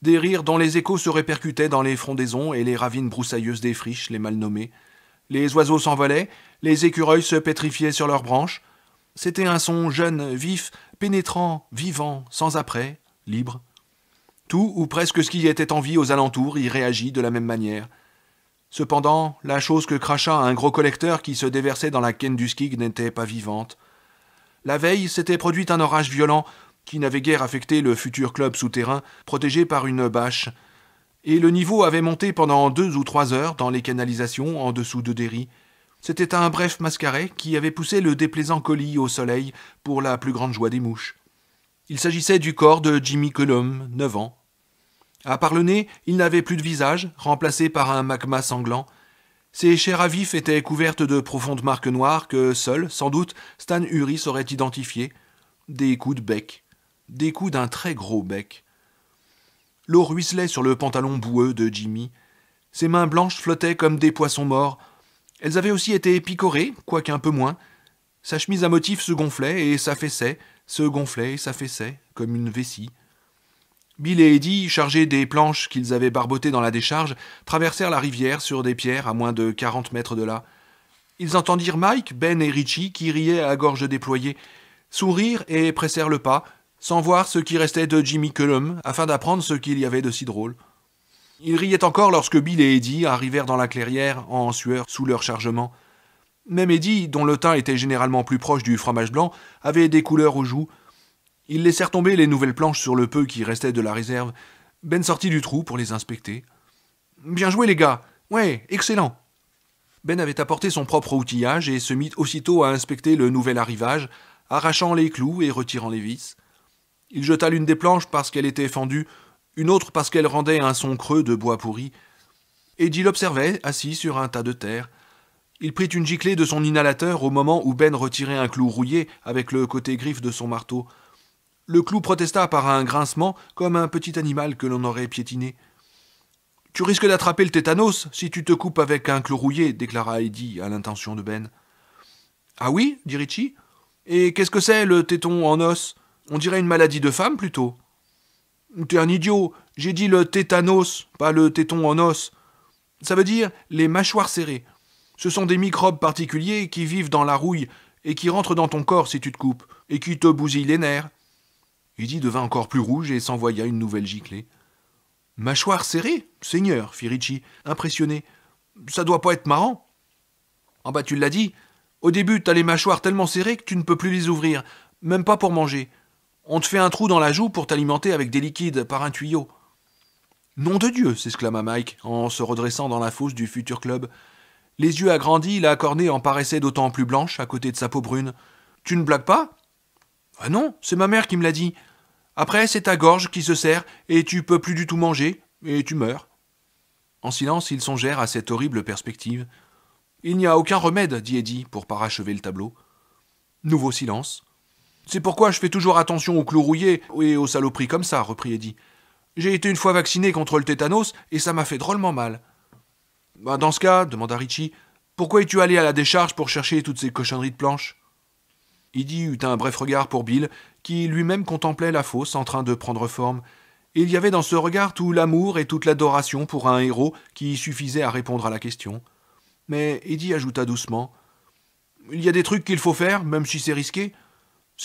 Des rires dont les échos se répercutaient dans les frondaisons et les ravines broussailleuses des friches, les mal nommées. Les oiseaux s'envolaient, les écureuils se pétrifiaient sur leurs branches. C'était un son jeune, vif, pénétrant, vivant, sans après, libre. Tout ou presque ce qui était en vie aux alentours y réagit de la même manière. Cependant, la chose que cracha un gros collecteur qui se déversait dans la quenne du skig n'était pas vivante. La veille s'était produit un orage violent qui n'avait guère affecté le futur club souterrain protégé par une bâche, et le niveau avait monté pendant deux ou trois heures dans les canalisations en dessous de Derry. C'était un bref mascaret qui avait poussé le déplaisant colis au soleil pour la plus grande joie des mouches. Il s'agissait du corps de Jimmy Cullum, neuf ans. À part le nez, il n'avait plus de visage, remplacé par un magma sanglant. Ses chairs à vif étaient couvertes de profondes marques noires que seul, sans doute, Stan Uri s'aurait identifier. Des coups de bec. Des coups d'un très gros bec. L'eau ruisselait sur le pantalon boueux de Jimmy. Ses mains blanches flottaient comme des poissons morts, elles avaient aussi été picorées, quoique un peu moins. Sa chemise à motif se gonflait et s'affaissait, se gonflait et s'affaissait, comme une vessie. Bill et Eddie, chargés des planches qu'ils avaient barbotées dans la décharge, traversèrent la rivière sur des pierres à moins de quarante mètres de là. Ils entendirent Mike, Ben et Richie qui riaient à gorge déployée, sourirent et pressèrent le pas, sans voir ce qui restait de Jimmy Cullum, afin d'apprendre ce qu'il y avait de si drôle. Il riait encore lorsque Bill et Eddie arrivèrent dans la clairière, en sueur, sous leur chargement. Même Eddie, dont le teint était généralement plus proche du fromage blanc, avait des couleurs aux joues. Ils laissèrent tomber les nouvelles planches sur le peu qui restait de la réserve. Ben sortit du trou pour les inspecter. Bien joué, les gars Ouais, excellent Ben avait apporté son propre outillage et se mit aussitôt à inspecter le nouvel arrivage, arrachant les clous et retirant les vis. Il jeta l'une des planches parce qu'elle était fendue, une autre parce qu'elle rendait un son creux de bois pourri. Eddie l'observait, assis sur un tas de terre. Il prit une giclée de son inhalateur au moment où Ben retirait un clou rouillé avec le côté griffe de son marteau. Le clou protesta par un grincement comme un petit animal que l'on aurait piétiné. Tu risques d'attraper le tétanos si tu te coupes avec un clou rouillé, déclara Eddie à l'intention de Ben. Ah oui dit Richie. « Et qu'est-ce que c'est le téton en os On dirait une maladie de femme plutôt. T'es un idiot, j'ai dit le tétanos, pas le téton en os. Ça veut dire les mâchoires serrées. Ce sont des microbes particuliers qui vivent dans la rouille et qui rentrent dans ton corps si tu te coupes, et qui te bousillent les nerfs. Eddy devint encore plus rouge et s'envoya une nouvelle giclée. Mâchoire serrées Seigneur, fit Richie, impressionné. Ça doit pas être marrant. Ah bas tu l'as dit. Au début, t'as les mâchoires tellement serrées que tu ne peux plus les ouvrir, même pas pour manger. On te fait un trou dans la joue pour t'alimenter avec des liquides par un tuyau. Nom de Dieu s'exclama Mike en se redressant dans la fosse du futur club. Les yeux agrandis, la cornée en paraissait d'autant plus blanche à côté de sa peau brune. Tu ne blagues pas Ah non, c'est ma mère qui me l'a dit. Après, c'est ta gorge qui se serre et tu peux plus du tout manger et tu meurs. En silence, ils songèrent à cette horrible perspective. Il n'y a aucun remède, dit Eddie pour parachever le tableau. Nouveau silence. C'est pourquoi je fais toujours attention aux clous rouillés et aux saloperies comme ça, reprit Eddie. J'ai été une fois vacciné contre le tétanos et ça m'a fait drôlement mal. Bah, dans ce cas, demanda Richie, pourquoi es-tu allé à la décharge pour chercher toutes ces cochonneries de planches Eddie eut un bref regard pour Bill, qui lui-même contemplait la fosse en train de prendre forme. Et il y avait dans ce regard tout l'amour et toute l'adoration pour un héros qui suffisait à répondre à la question. Mais Eddie ajouta doucement Il y a des trucs qu'il faut faire, même si c'est risqué.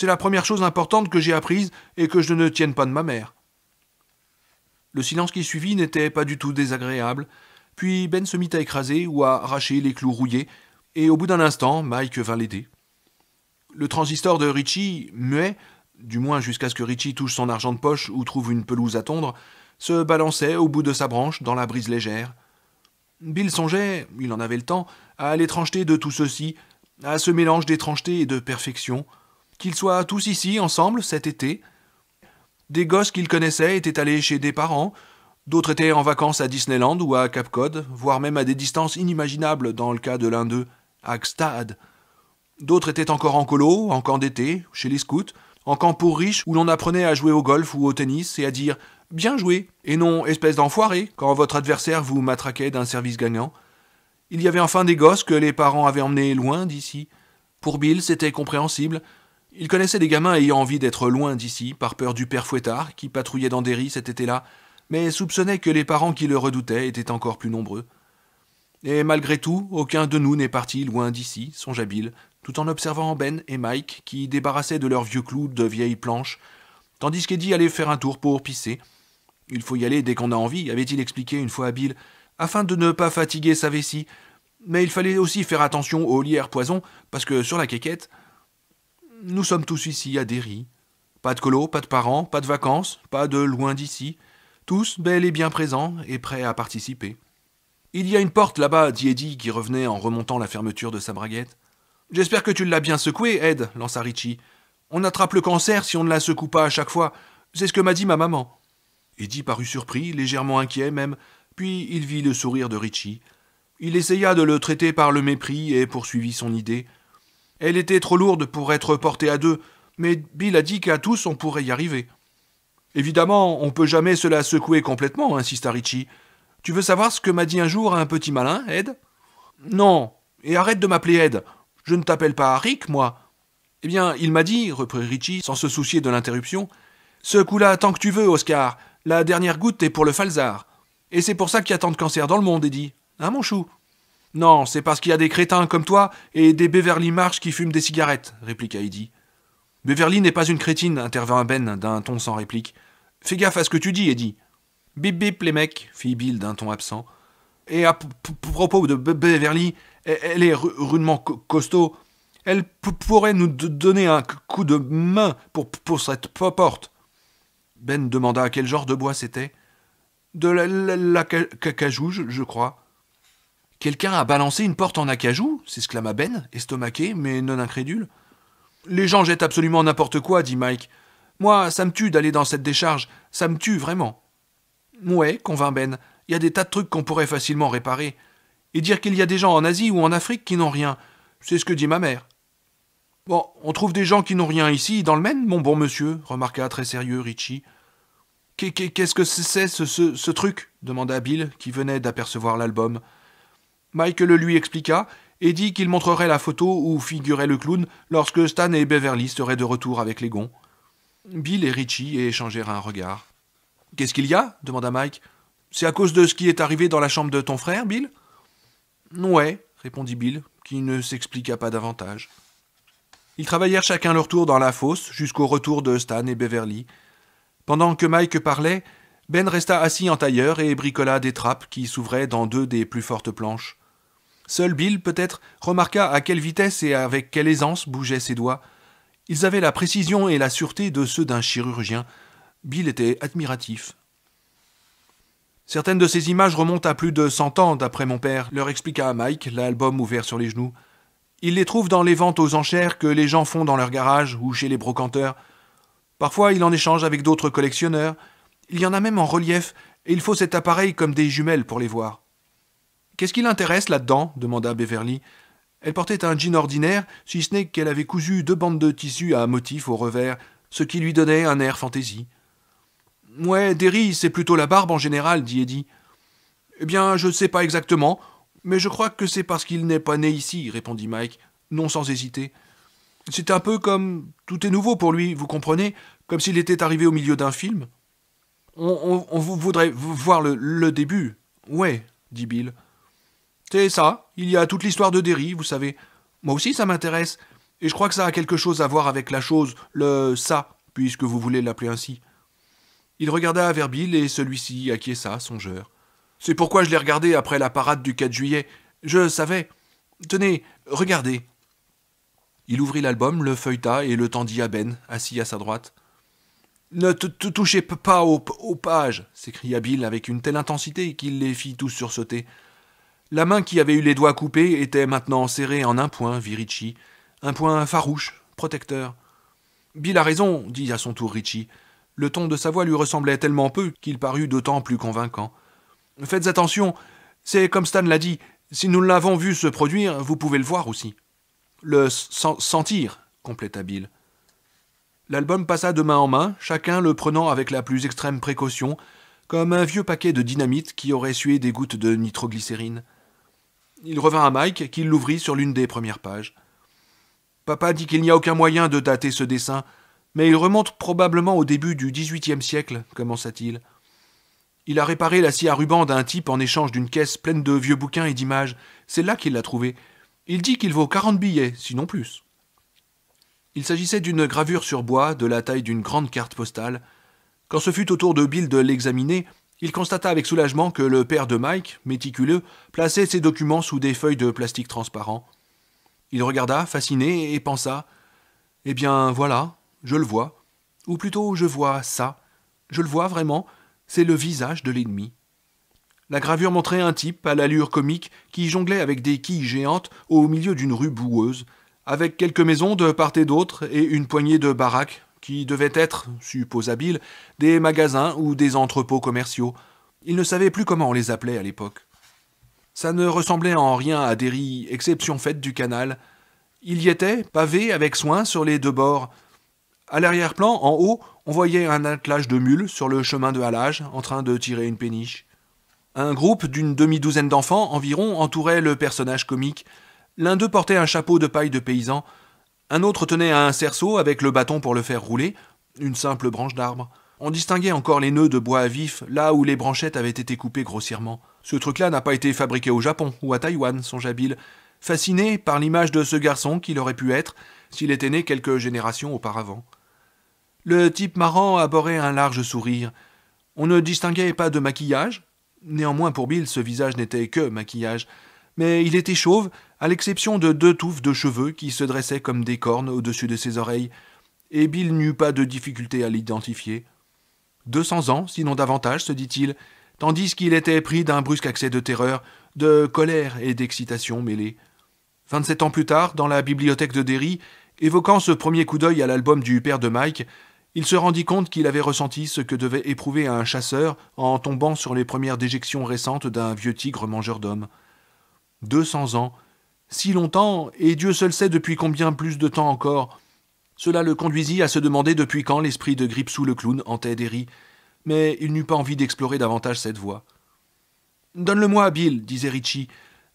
C'est la première chose importante que j'ai apprise et que je ne tienne pas de ma mère. Le silence qui suivit n'était pas du tout désagréable, puis Ben se mit à écraser ou à arracher les clous rouillés, et au bout d'un instant, Mike vint l'aider. Le transistor de Richie, muet, du moins jusqu'à ce que Richie touche son argent de poche ou trouve une pelouse à tondre, se balançait au bout de sa branche dans la brise légère. Bill songeait, il en avait le temps, à l'étrangeté de tout ceci, à ce mélange d'étrangeté et de perfection, qu'ils soient tous ici ensemble cet été. Des gosses qu'ils connaissaient étaient allés chez des parents, d'autres étaient en vacances à Disneyland ou à Cap Cod, voire même à des distances inimaginables dans le cas de l'un d'eux, à Gstad. D'autres étaient encore en colo, en camp d'été, chez les scouts, en camp pour riches où l'on apprenait à jouer au golf ou au tennis et à dire bien joué et non espèce d'enfoiré quand votre adversaire vous matraquait d'un service gagnant. Il y avait enfin des gosses que les parents avaient emmenés loin d'ici. Pour Bill, c'était compréhensible, il connaissait des gamins ayant envie d'être loin d'ici, par peur du père Fouettard, qui patrouillait dans Derry cet été-là, mais soupçonnait que les parents qui le redoutaient étaient encore plus nombreux. Et malgré tout, aucun de nous n'est parti loin d'ici, songea Bill, tout en observant Ben et Mike qui débarrassaient de leurs vieux clous de vieilles planches, tandis qu'Eddie allait faire un tour pour pisser. Il faut y aller dès qu'on a envie, avait-il expliqué une fois à Bill, afin de ne pas fatiguer sa vessie. Mais il fallait aussi faire attention aux lières poisons parce que sur la quéquette, nous sommes tous ici à Derry. Pas de colo, pas de parents, pas de vacances, pas de loin d'ici. Tous bel et bien présents et prêts à participer. Il y a une porte là-bas, dit Eddie, qui revenait en remontant la fermeture de sa braguette. J'espère que tu l'as bien secouée, Ed, lança Richie. On attrape le cancer si on ne la secoue pas à chaque fois. C'est ce que m'a dit ma maman. Eddie parut surpris, légèrement inquiet même, puis il vit le sourire de Richie. Il essaya de le traiter par le mépris et poursuivit son idée. Elle était trop lourde pour être portée à deux, mais Bill a dit qu'à tous on pourrait y arriver. Évidemment, on ne peut jamais se la secouer complètement, insista Richie. Tu veux savoir ce que m'a dit un jour un petit malin, Ed Non, et arrête de m'appeler Ed. Je ne t'appelle pas Rick, moi. Eh bien, il m'a dit, reprit Richie, sans se soucier de l'interruption, secoue-la tant que tu veux, Oscar. La dernière goutte est pour le falzar. Et c'est pour ça qu'il y a tant de cancers dans le monde, Eddie. Hein, mon chou non, c'est parce qu'il y a des crétins comme toi et des Beverly Marsh qui fument des cigarettes, répliqua Heidi. Beverly n'est pas une crétine, intervint Ben d'un ton sans réplique. Fais gaffe à ce que tu dis, Eddie. Bip bip, les mecs, fit Bill d'un ton absent. Et à propos de Beverly, e-, elle est rudement costaud. Elle pourrait nous donner un coup de main pour, cette porte. Ben demanda quel genre de bois c'était. De la, la, je crois. Quelqu'un a balancé une porte en acajou s'exclama Ben, estomaqué, mais non incrédule. Les gens jettent absolument n'importe quoi, dit Mike. Moi, ça me tue d'aller dans cette décharge, ça me tue vraiment. Ouais, convint Ben, il y a des tas de trucs qu'on pourrait facilement réparer. Et dire qu'il y a des gens en Asie ou en Afrique qui n'ont rien, c'est ce que dit ma mère. Bon, on trouve des gens qui n'ont rien ici, dans le Maine, mon bon monsieur, remarqua très sérieux Richie. Qu'est-ce que c'est ce, ce, ce truc demanda Bill, qui venait d'apercevoir l'album. Mike le lui expliqua et dit qu'il montrerait la photo où figurait le clown lorsque Stan et Beverly seraient de retour avec les gonds. Bill et Richie échangèrent un regard. Qu'est-ce qu'il y a demanda Mike. C'est à cause de ce qui est arrivé dans la chambre de ton frère, Bill Ouais, répondit Bill, qui ne s'expliqua pas davantage. Ils travaillèrent chacun leur tour dans la fosse jusqu'au retour de Stan et Beverly. Pendant que Mike parlait, Ben resta assis en tailleur et bricola des trappes qui s'ouvraient dans deux des plus fortes planches. Seul Bill, peut-être, remarqua à quelle vitesse et avec quelle aisance bougeaient ses doigts. Ils avaient la précision et la sûreté de ceux d'un chirurgien. Bill était admiratif. Certaines de ces images remontent à plus de cent ans, d'après mon père, leur expliqua Mike, l'album ouvert sur les genoux. Il les trouve dans les ventes aux enchères que les gens font dans leur garage ou chez les brocanteurs. Parfois, il en échange avec d'autres collectionneurs. Il y en a même en relief, et il faut cet appareil comme des jumelles pour les voir. Qu'est-ce qui l'intéresse là-dedans demanda Beverly. Elle portait un jean ordinaire, si ce n'est qu'elle avait cousu deux bandes de tissu à un motif au revers, ce qui lui donnait un air fantaisie. Ouais, Derry, c'est plutôt la barbe en général, dit Eddie. Eh bien, je ne sais pas exactement, mais je crois que c'est parce qu'il n'est pas né ici, répondit Mike, non sans hésiter. C'est un peu comme tout est nouveau pour lui, vous comprenez, comme s'il était arrivé au milieu d'un film. On, voudrait voir le, le début. Ouais, dit Bill. C'est ça, il y a toute l'histoire de Derry, vous savez. Moi aussi, ça m'intéresse. Et je crois que ça a quelque chose à voir avec la chose, le ça, puisque vous voulez l'appeler ainsi. Il regarda Bill et celui-ci acquiesça, songeur. C'est pourquoi je l'ai regardé après la parade du 4 juillet. Je savais. Tenez, regardez. Il ouvrit l'album, le feuilleta et le tendit à Ben, assis à sa droite. Ne te touchez pas aux pages, s'écria Bill avec une telle intensité qu'il les fit tous sursauter. La main qui avait eu les doigts coupés était maintenant serrée en un point, Ritchie. un point farouche, protecteur. Bill a raison, dit à son tour Ritchie. Le ton de sa voix lui ressemblait tellement peu qu'il parut d'autant plus convaincant. Faites attention, c'est comme Stan l'a dit, si nous l'avons vu se produire, vous pouvez le voir aussi. Le sentir, compléta Bill. L'album passa de main en main, chacun le prenant avec la plus extrême précaution, comme un vieux paquet de dynamite qui aurait sué des gouttes de nitroglycérine il revint à Mike, qui l'ouvrit sur l'une des premières pages. Papa dit qu'il n'y a aucun moyen de dater ce dessin, mais il remonte probablement au début du XVIIIe siècle, commença-t-il. Il a réparé la scie à ruban d'un type en échange d'une caisse pleine de vieux bouquins et d'images. C'est là qu'il l'a trouvé. Il dit qu'il vaut quarante billets, sinon plus. Il s'agissait d'une gravure sur bois de la taille d'une grande carte postale. Quand ce fut au tour de Bill de l'examiner, il constata avec soulagement que le père de Mike, méticuleux, plaçait ses documents sous des feuilles de plastique transparent. Il regarda, fasciné, et pensa Eh bien, voilà, je le vois. Ou plutôt, je vois ça. Je le vois vraiment, c'est le visage de l'ennemi. La gravure montrait un type à l'allure comique qui jonglait avec des quilles géantes au milieu d'une rue boueuse, avec quelques maisons de part et d'autre et une poignée de baraques qui devaient être, supposables, des magasins ou des entrepôts commerciaux. Ils ne savaient plus comment on les appelait à l'époque. Ça ne ressemblait en rien à des Derry, exception faite du canal. Il y était, pavé avec soin sur les deux bords. À l'arrière-plan, en haut, on voyait un attelage de mules sur le chemin de halage en train de tirer une péniche. Un groupe d'une demi-douzaine d'enfants environ entourait le personnage comique. L'un d'eux portait un chapeau de paille de paysan, un autre tenait à un cerceau avec le bâton pour le faire rouler, une simple branche d'arbre. On distinguait encore les nœuds de bois vif, là où les branchettes avaient été coupées grossièrement. Ce truc-là n'a pas été fabriqué au Japon ou à Taïwan, songea Bill, fasciné par l'image de ce garçon qu'il aurait pu être s'il était né quelques générations auparavant. Le type marrant aborait un large sourire. On ne distinguait pas de maquillage. Néanmoins, pour Bill, ce visage n'était que maquillage. Mais il était chauve, à l'exception de deux touffes de cheveux qui se dressaient comme des cornes au-dessus de ses oreilles, et Bill n'eut pas de difficulté à l'identifier. Deux cents ans, sinon davantage, se dit-il, tandis qu'il était pris d'un brusque accès de terreur, de colère et d'excitation mêlée. Vingt-sept ans plus tard, dans la bibliothèque de Derry, évoquant ce premier coup d'œil à l'album du père de Mike, il se rendit compte qu'il avait ressenti ce que devait éprouver un chasseur en tombant sur les premières déjections récentes d'un vieux tigre mangeur d'hommes. Deux cents ans, si longtemps, et Dieu seul sait depuis combien plus de temps encore. Cela le conduisit à se demander depuis quand l'esprit de Gripsou le clown hantait mais il n'eut pas envie d'explorer davantage cette voie. Donne-le-moi Bill, disait Ritchie,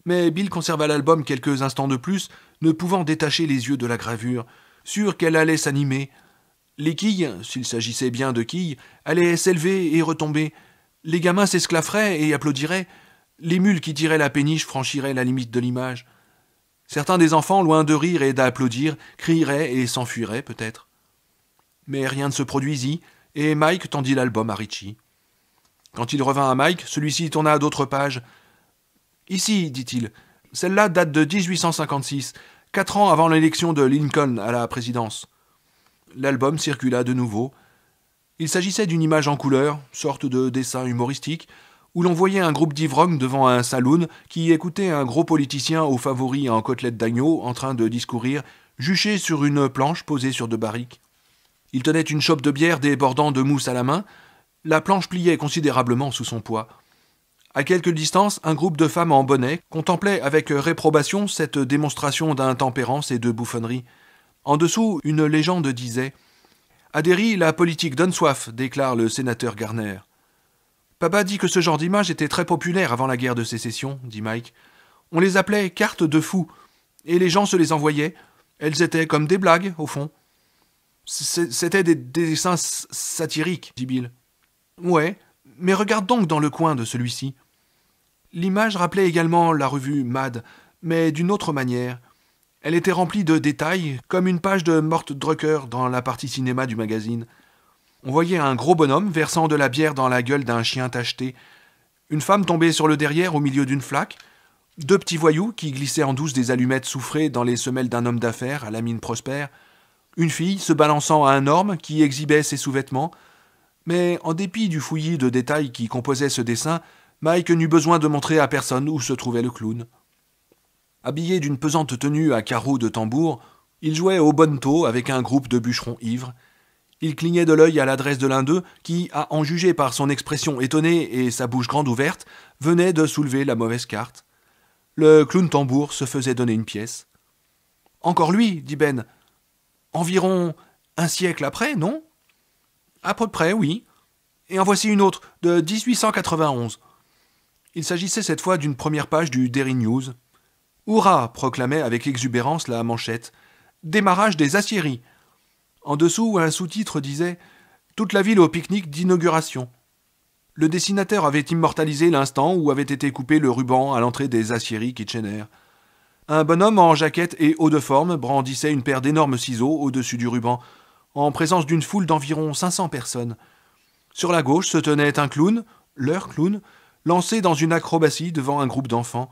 mais Bill conserva l'album quelques instants de plus, ne pouvant détacher les yeux de la gravure, sûr qu'elle allait s'animer. Les quilles, s'il s'agissait bien de quilles, allaient s'élever et retomber. Les gamins s'esclafferaient et applaudiraient. Les mules qui tiraient la péniche franchiraient la limite de l'image. Certains des enfants, loin de rire et d'applaudir, crieraient et s'enfuiraient peut-être. Mais rien ne se produisit, et Mike tendit l'album à Richie. Quand il revint à Mike, celui-ci tourna d'autres pages. Ici, dit-il, celle-là date de 1856, quatre ans avant l'élection de Lincoln à la présidence. L'album circula de nouveau. Il s'agissait d'une image en couleur, sorte de dessin humoristique, où l'on voyait un groupe d'ivrognes devant un saloon qui écoutait un gros politicien aux favoris en côtelette d'agneau en train de discourir, juché sur une planche posée sur deux barriques. Il tenait une chope de bière débordant de mousse à la main. La planche pliait considérablement sous son poids. À quelque distance, un groupe de femmes en bonnet contemplait avec réprobation cette démonstration d'intempérance et de bouffonnerie. En dessous, une légende disait Adhérit, la politique donne soif, déclare le sénateur Garner. Papa dit que ce genre d'image était très populaire avant la guerre de sécession, dit Mike. On les appelait cartes de fous, et les gens se les envoyaient. Elles étaient comme des blagues, au fond. C'était des, des, dessins satiriques, dit Bill. Ouais, mais regarde donc dans le coin de celui-ci. L'image rappelait également la revue Mad, mais d'une autre manière. Elle était remplie de détails, comme une page de Mort Drucker dans la partie cinéma du magazine. On voyait un gros bonhomme versant de la bière dans la gueule d'un chien tacheté, une femme tombée sur le derrière au milieu d'une flaque, deux petits voyous qui glissaient en douce des allumettes souffrées dans les semelles d'un homme d'affaires à la mine prospère, une fille se balançant à un orme qui exhibait ses sous-vêtements. Mais en dépit du fouillis de détails qui composait ce dessin, Mike n'eut besoin de montrer à personne où se trouvait le clown. Habillé d'une pesante tenue à carreaux de tambour, il jouait au bonneto avec un groupe de bûcherons ivres, il clignait de l'œil à l'adresse de l'un d'eux, qui, à en juger par son expression étonnée et sa bouche grande ouverte, venait de soulever la mauvaise carte. Le clown tambour se faisait donner une pièce. Encore lui, dit Ben. Environ un siècle après, non À peu près, oui. Et en voici une autre, de 1891. Il s'agissait cette fois d'une première page du Derry News. Hurrah proclamait avec exubérance la manchette. Démarrage des aciéries en dessous, un sous-titre disait Toute la ville au pique-nique d'inauguration. Le dessinateur avait immortalisé l'instant où avait été coupé le ruban à l'entrée des aciéries Kitchener. Un bonhomme en jaquette et haut de forme brandissait une paire d'énormes ciseaux au-dessus du ruban, en présence d'une foule d'environ 500 personnes. Sur la gauche se tenait un clown, leur clown, lancé dans une acrobatie devant un groupe d'enfants.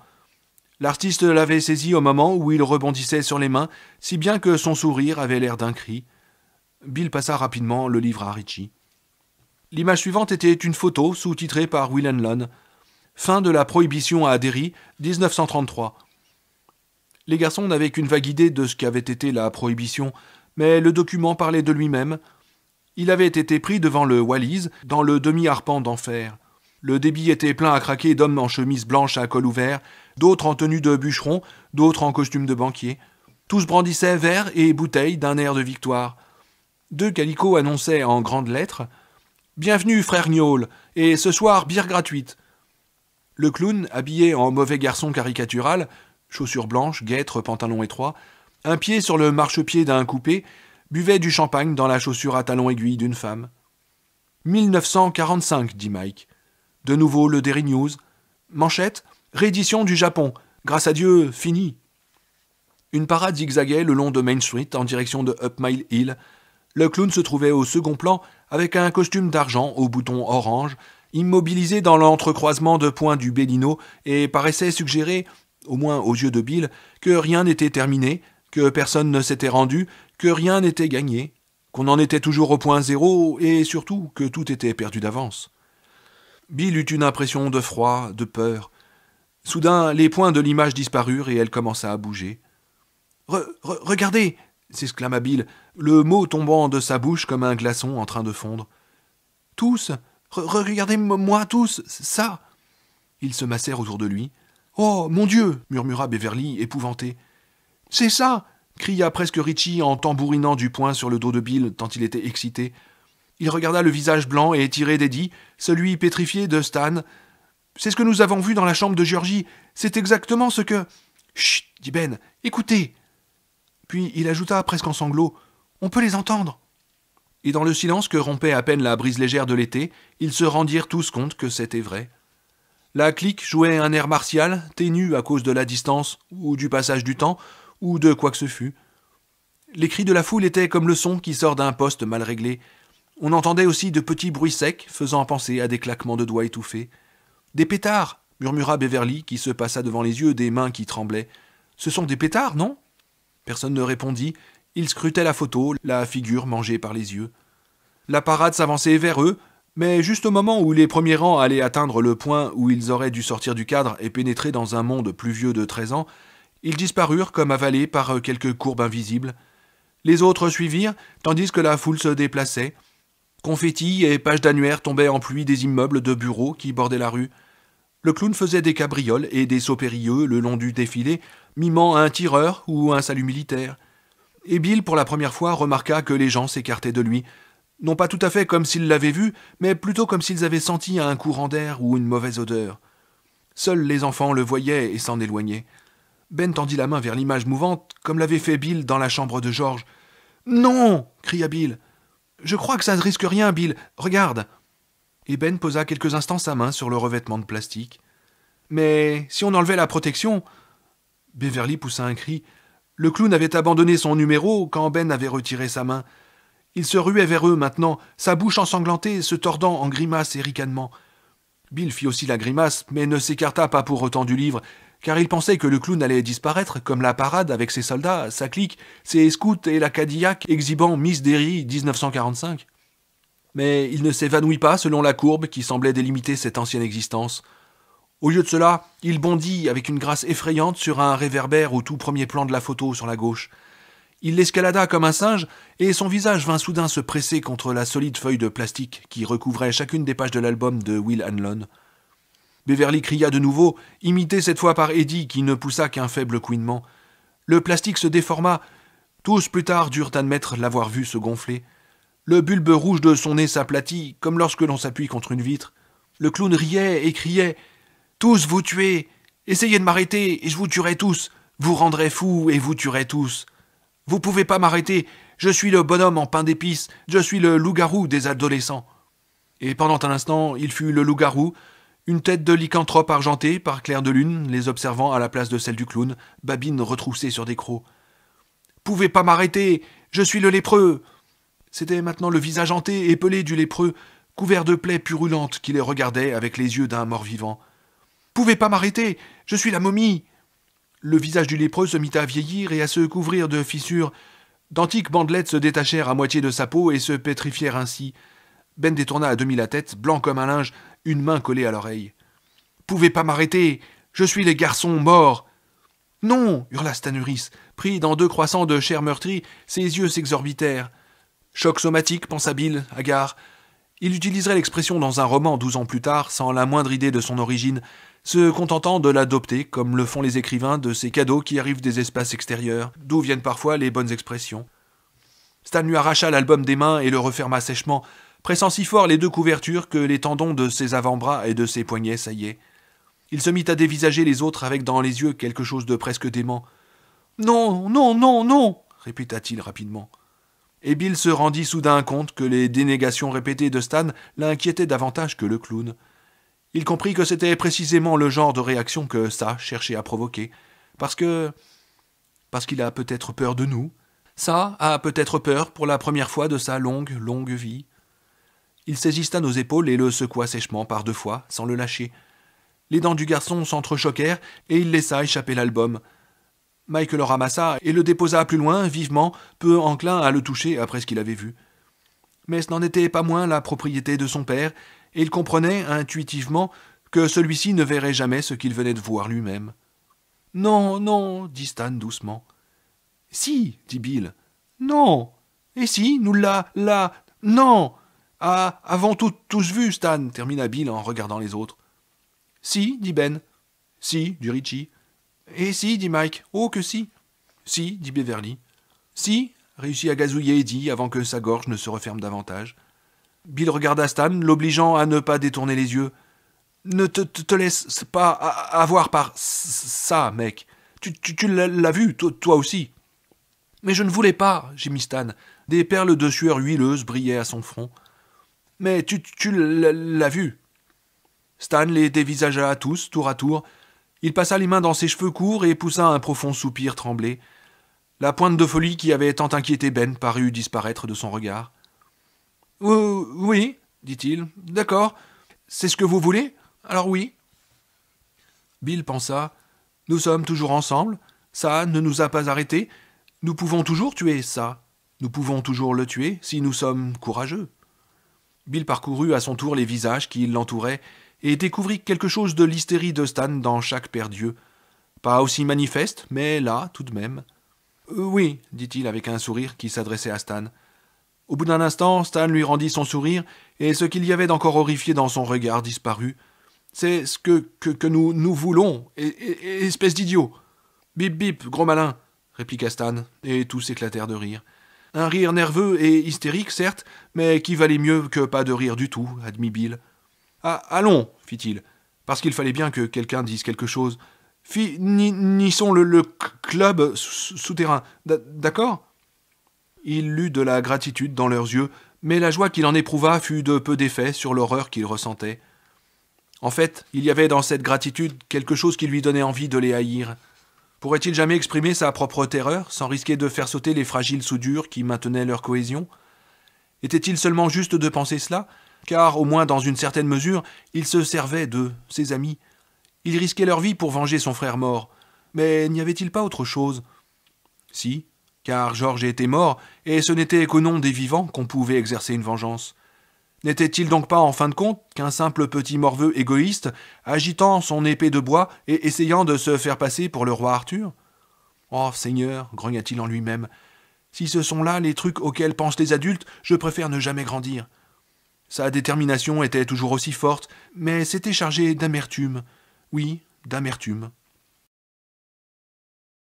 L'artiste l'avait saisi au moment où il rebondissait sur les mains, si bien que son sourire avait l'air d'un cri. Bill passa rapidement le livre à Richie. L'image suivante était une photo sous-titrée par Will Fin de la prohibition à Derry, 1933. Les garçons n'avaient qu'une vague idée de ce qu'avait été la prohibition, mais le document parlait de lui-même. Il avait été pris devant le Wallis, dans le demi-arpent d'enfer. Le débit était plein à craquer d'hommes en chemise blanche à col ouvert, d'autres en tenue de bûcheron, d'autres en costume de banquier. Tous brandissaient verres et bouteilles d'un air de victoire. Deux calicots annonçaient en grandes lettres Bienvenue, frère Gnaul, et ce soir, bière gratuite. Le clown, habillé en mauvais garçon caricatural, chaussures blanches, guêtres, pantalon étroit, un pied sur le marchepied d'un coupé, buvait du champagne dans la chaussure à talons aiguilles d'une femme. 1945, dit Mike. De nouveau le Derry News. Manchette, réédition du Japon. Grâce à Dieu, fini. Une parade zigzaguait le long de Main Street en direction de Up Hill, le clown se trouvait au second plan avec un costume d'argent au bouton orange, immobilisé dans l'entrecroisement de points du Bellino et paraissait suggérer, au moins aux yeux de Bill, que rien n'était terminé, que personne ne s'était rendu, que rien n'était gagné, qu'on en était toujours au point zéro et surtout que tout était perdu d'avance. Bill eut une impression de froid, de peur. Soudain, les points de l'image disparurent et elle commença à bouger. regardez s'exclama Bill, le mot tombant de sa bouche comme un glaçon en train de fondre. Tous Regardez-moi tous Ça Ils se massèrent autour de lui. Oh mon Dieu murmura Beverly, épouvanté. C'est ça cria presque Richie en tambourinant du poing sur le dos de Bill tant il était excité. Il regarda le visage blanc et étiré d'Eddie, celui pétrifié de Stan. C'est ce que nous avons vu dans la chambre de Georgie. C'est exactement ce que. Chut dit Ben. Écoutez puis il ajouta presque en sanglots On peut les entendre Et dans le silence que rompait à peine la brise légère de l'été, ils se rendirent tous compte que c'était vrai. La clique jouait un air martial, ténu à cause de la distance, ou du passage du temps, ou de quoi que ce fût. Les cris de la foule étaient comme le son qui sort d'un poste mal réglé. On entendait aussi de petits bruits secs, faisant penser à des claquements de doigts étouffés. Des pétards, murmura Beverly, qui se passa devant les yeux des mains qui tremblaient. Ce sont des pétards, non Personne ne répondit. Ils scrutaient la photo, la figure mangée par les yeux. La parade s'avançait vers eux, mais juste au moment où les premiers rangs allaient atteindre le point où ils auraient dû sortir du cadre et pénétrer dans un monde plus vieux de treize ans, ils disparurent comme avalés par quelques courbes invisibles. Les autres suivirent, tandis que la foule se déplaçait. Confettis et pages d'annuaire tombaient en pluie des immeubles de bureaux qui bordaient la rue. Le clown faisait des cabrioles et des sauts périlleux le long du défilé mimant un tireur ou un salut militaire. Et Bill, pour la première fois, remarqua que les gens s'écartaient de lui, non pas tout à fait comme s'ils l'avaient vu, mais plutôt comme s'ils avaient senti un courant d'air ou une mauvaise odeur. Seuls les enfants le voyaient et s'en éloignaient. Ben tendit la main vers l'image mouvante, comme l'avait fait Bill dans la chambre de George. « Non cria Bill. Je crois que ça ne risque rien, Bill. Regarde. Et Ben posa quelques instants sa main sur le revêtement de plastique. Mais si on enlevait la protection, Beverly poussa un cri. Le clown avait abandonné son numéro quand Ben avait retiré sa main. Il se ruait vers eux maintenant, sa bouche ensanglantée, se tordant en grimaces et ricanements. Bill fit aussi la grimace, mais ne s'écarta pas pour autant du livre, car il pensait que le clown allait disparaître, comme la parade avec ses soldats, sa clique, ses scouts et la Cadillac exhibant Miss Derry 1945. Mais il ne s'évanouit pas selon la courbe qui semblait délimiter cette ancienne existence. Au lieu de cela, il bondit avec une grâce effrayante sur un réverbère au tout premier plan de la photo sur la gauche. Il l'escalada comme un singe, et son visage vint soudain se presser contre la solide feuille de plastique qui recouvrait chacune des pages de l'album de Will Hanlon. Beverly cria de nouveau, imité cette fois par Eddie qui ne poussa qu'un faible couinement. Le plastique se déforma. Tous plus tard durent admettre l'avoir vu se gonfler. Le bulbe rouge de son nez s'aplatit, comme lorsque l'on s'appuie contre une vitre. Le clown riait et criait, tous vous tuez. Essayez de m'arrêter, et je vous tuerai tous. Vous rendrez fou, et vous tuerez tous. Vous pouvez pas m'arrêter. Je suis le bonhomme en pain d'épices. Je suis le loup-garou des adolescents. Et pendant un instant, il fut le loup-garou, une tête de lycanthrope argentée par clair de lune, les observant à la place de celle du clown, babine retroussée sur des crocs. Pouvez pas m'arrêter, je suis le lépreux. C'était maintenant le visage hanté et pelé du lépreux, couvert de plaies purulentes qui les regardait avec les yeux d'un mort-vivant pouvez pas m'arrêter Je suis la momie Le visage du lépreux se mit à vieillir et à se couvrir de fissures. D'antiques bandelettes se détachèrent à moitié de sa peau et se pétrifièrent ainsi. Ben détourna à demi la tête, blanc comme un linge, une main collée à l'oreille. Pouvez pas m'arrêter Je suis les garçons morts Non hurla Stanuris. Pris dans deux croissants de chair meurtrie, ses yeux s'exorbitèrent. Choc somatique, pensa Bill, hagard. Il utiliserait l'expression dans un roman douze ans plus tard, sans la moindre idée de son origine, se contentant de l'adopter, comme le font les écrivains, de ces cadeaux qui arrivent des espaces extérieurs, d'où viennent parfois les bonnes expressions. Stan lui arracha l'album des mains et le referma sèchement, pressant si fort les deux couvertures que les tendons de ses avant-bras et de ses poignets saillaient. Il se mit à dévisager les autres avec dans les yeux quelque chose de presque dément. Non, non, non, non, répéta-t-il rapidement et Bill se rendit soudain compte que les dénégations répétées de Stan l'inquiétaient davantage que le clown. Il comprit que c'était précisément le genre de réaction que ça cherchait à provoquer, parce que... parce qu'il a peut-être peur de nous. Ça a peut-être peur pour la première fois de sa longue, longue vie. Il saisit Stan aux épaules et le secoua sèchement par deux fois, sans le lâcher. Les dents du garçon s'entrechoquèrent et il laissa échapper l'album. Mike le ramassa et le déposa plus loin, vivement, peu enclin à le toucher après ce qu'il avait vu. Mais ce n'en était pas moins la propriété de son père, et il comprenait intuitivement que celui-ci ne verrait jamais ce qu'il venait de voir lui-même. Non, non, dit Stan doucement. Si, dit Bill. Non. Et si, nous l'a, l'a, non. Ah, avons tout, tous vu, Stan, termina Bill en regardant les autres. Si, dit Ben. Si, dit Richie. « Et si, dit Mike. Oh que si. Si, dit Beverly. Si, réussit à gazouiller Eddie avant que sa gorge ne se referme davantage. Bill regarda Stan, l'obligeant à ne pas détourner les yeux. Ne te, te, laisse pas avoir par ça, mec. Tu, tu, l'as vu, toi, aussi. Mais je ne voulais pas, gémit Stan. Des perles de sueur huileuse brillaient à son front. Mais tu, tu l'as vu. Stan les dévisagea à tous, tour à tour, il passa les mains dans ses cheveux courts et poussa un profond soupir tremblé. La pointe de folie qui avait tant inquiété Ben parut disparaître de son regard. oui, dit-il, d'accord. C'est ce que vous voulez Alors oui. Bill pensa. Nous sommes toujours ensemble. Ça ne nous a pas arrêtés. Nous pouvons toujours tuer ça. Nous pouvons toujours le tuer si nous sommes courageux. Bill parcourut à son tour les visages qui l'entouraient et découvrit quelque chose de l'hystérie de Stan dans chaque paire d'yeux. Pas aussi manifeste, mais là, tout de même. Euh, oui, dit-il avec un sourire qui s'adressait à Stan. Au bout d'un instant, Stan lui rendit son sourire, et ce qu'il y avait d'encore horrifié dans son regard disparut. C'est ce que, que, que, nous, nous voulons, et, e, espèce d'idiot. Bip bip, gros malin, répliqua Stan, et tous éclatèrent de rire. Un rire nerveux et hystérique, certes, mais qui valait mieux que pas de rire du tout, admit Bill. Ah, allons, fit-il, parce qu'il fallait bien que quelqu'un dise quelque chose. Finissons le, le club souterrain, d'accord Il lut de la gratitude dans leurs yeux, mais la joie qu'il en éprouva fut de peu d'effet sur l'horreur qu'il ressentait. En fait, il y avait dans cette gratitude quelque chose qui lui donnait envie de les haïr. Pourrait-il jamais exprimer sa propre terreur sans risquer de faire sauter les fragiles soudures qui maintenaient leur cohésion Était-il seulement juste de penser cela car au moins dans une certaine mesure, il se servait de ses amis. Il risquait leur vie pour venger son frère mort. Mais n'y avait-il pas autre chose Si, car Georges était mort, et ce n'était qu'au nom des vivants qu'on pouvait exercer une vengeance. N'était-il donc pas, en fin de compte, qu'un simple petit morveux égoïste, agitant son épée de bois et essayant de se faire passer pour le roi Arthur Oh Seigneur, grogna-t-il en lui-même, si ce sont là les trucs auxquels pensent les adultes, je préfère ne jamais grandir. Sa détermination était toujours aussi forte, mais c'était chargé d'amertume. Oui, d'amertume.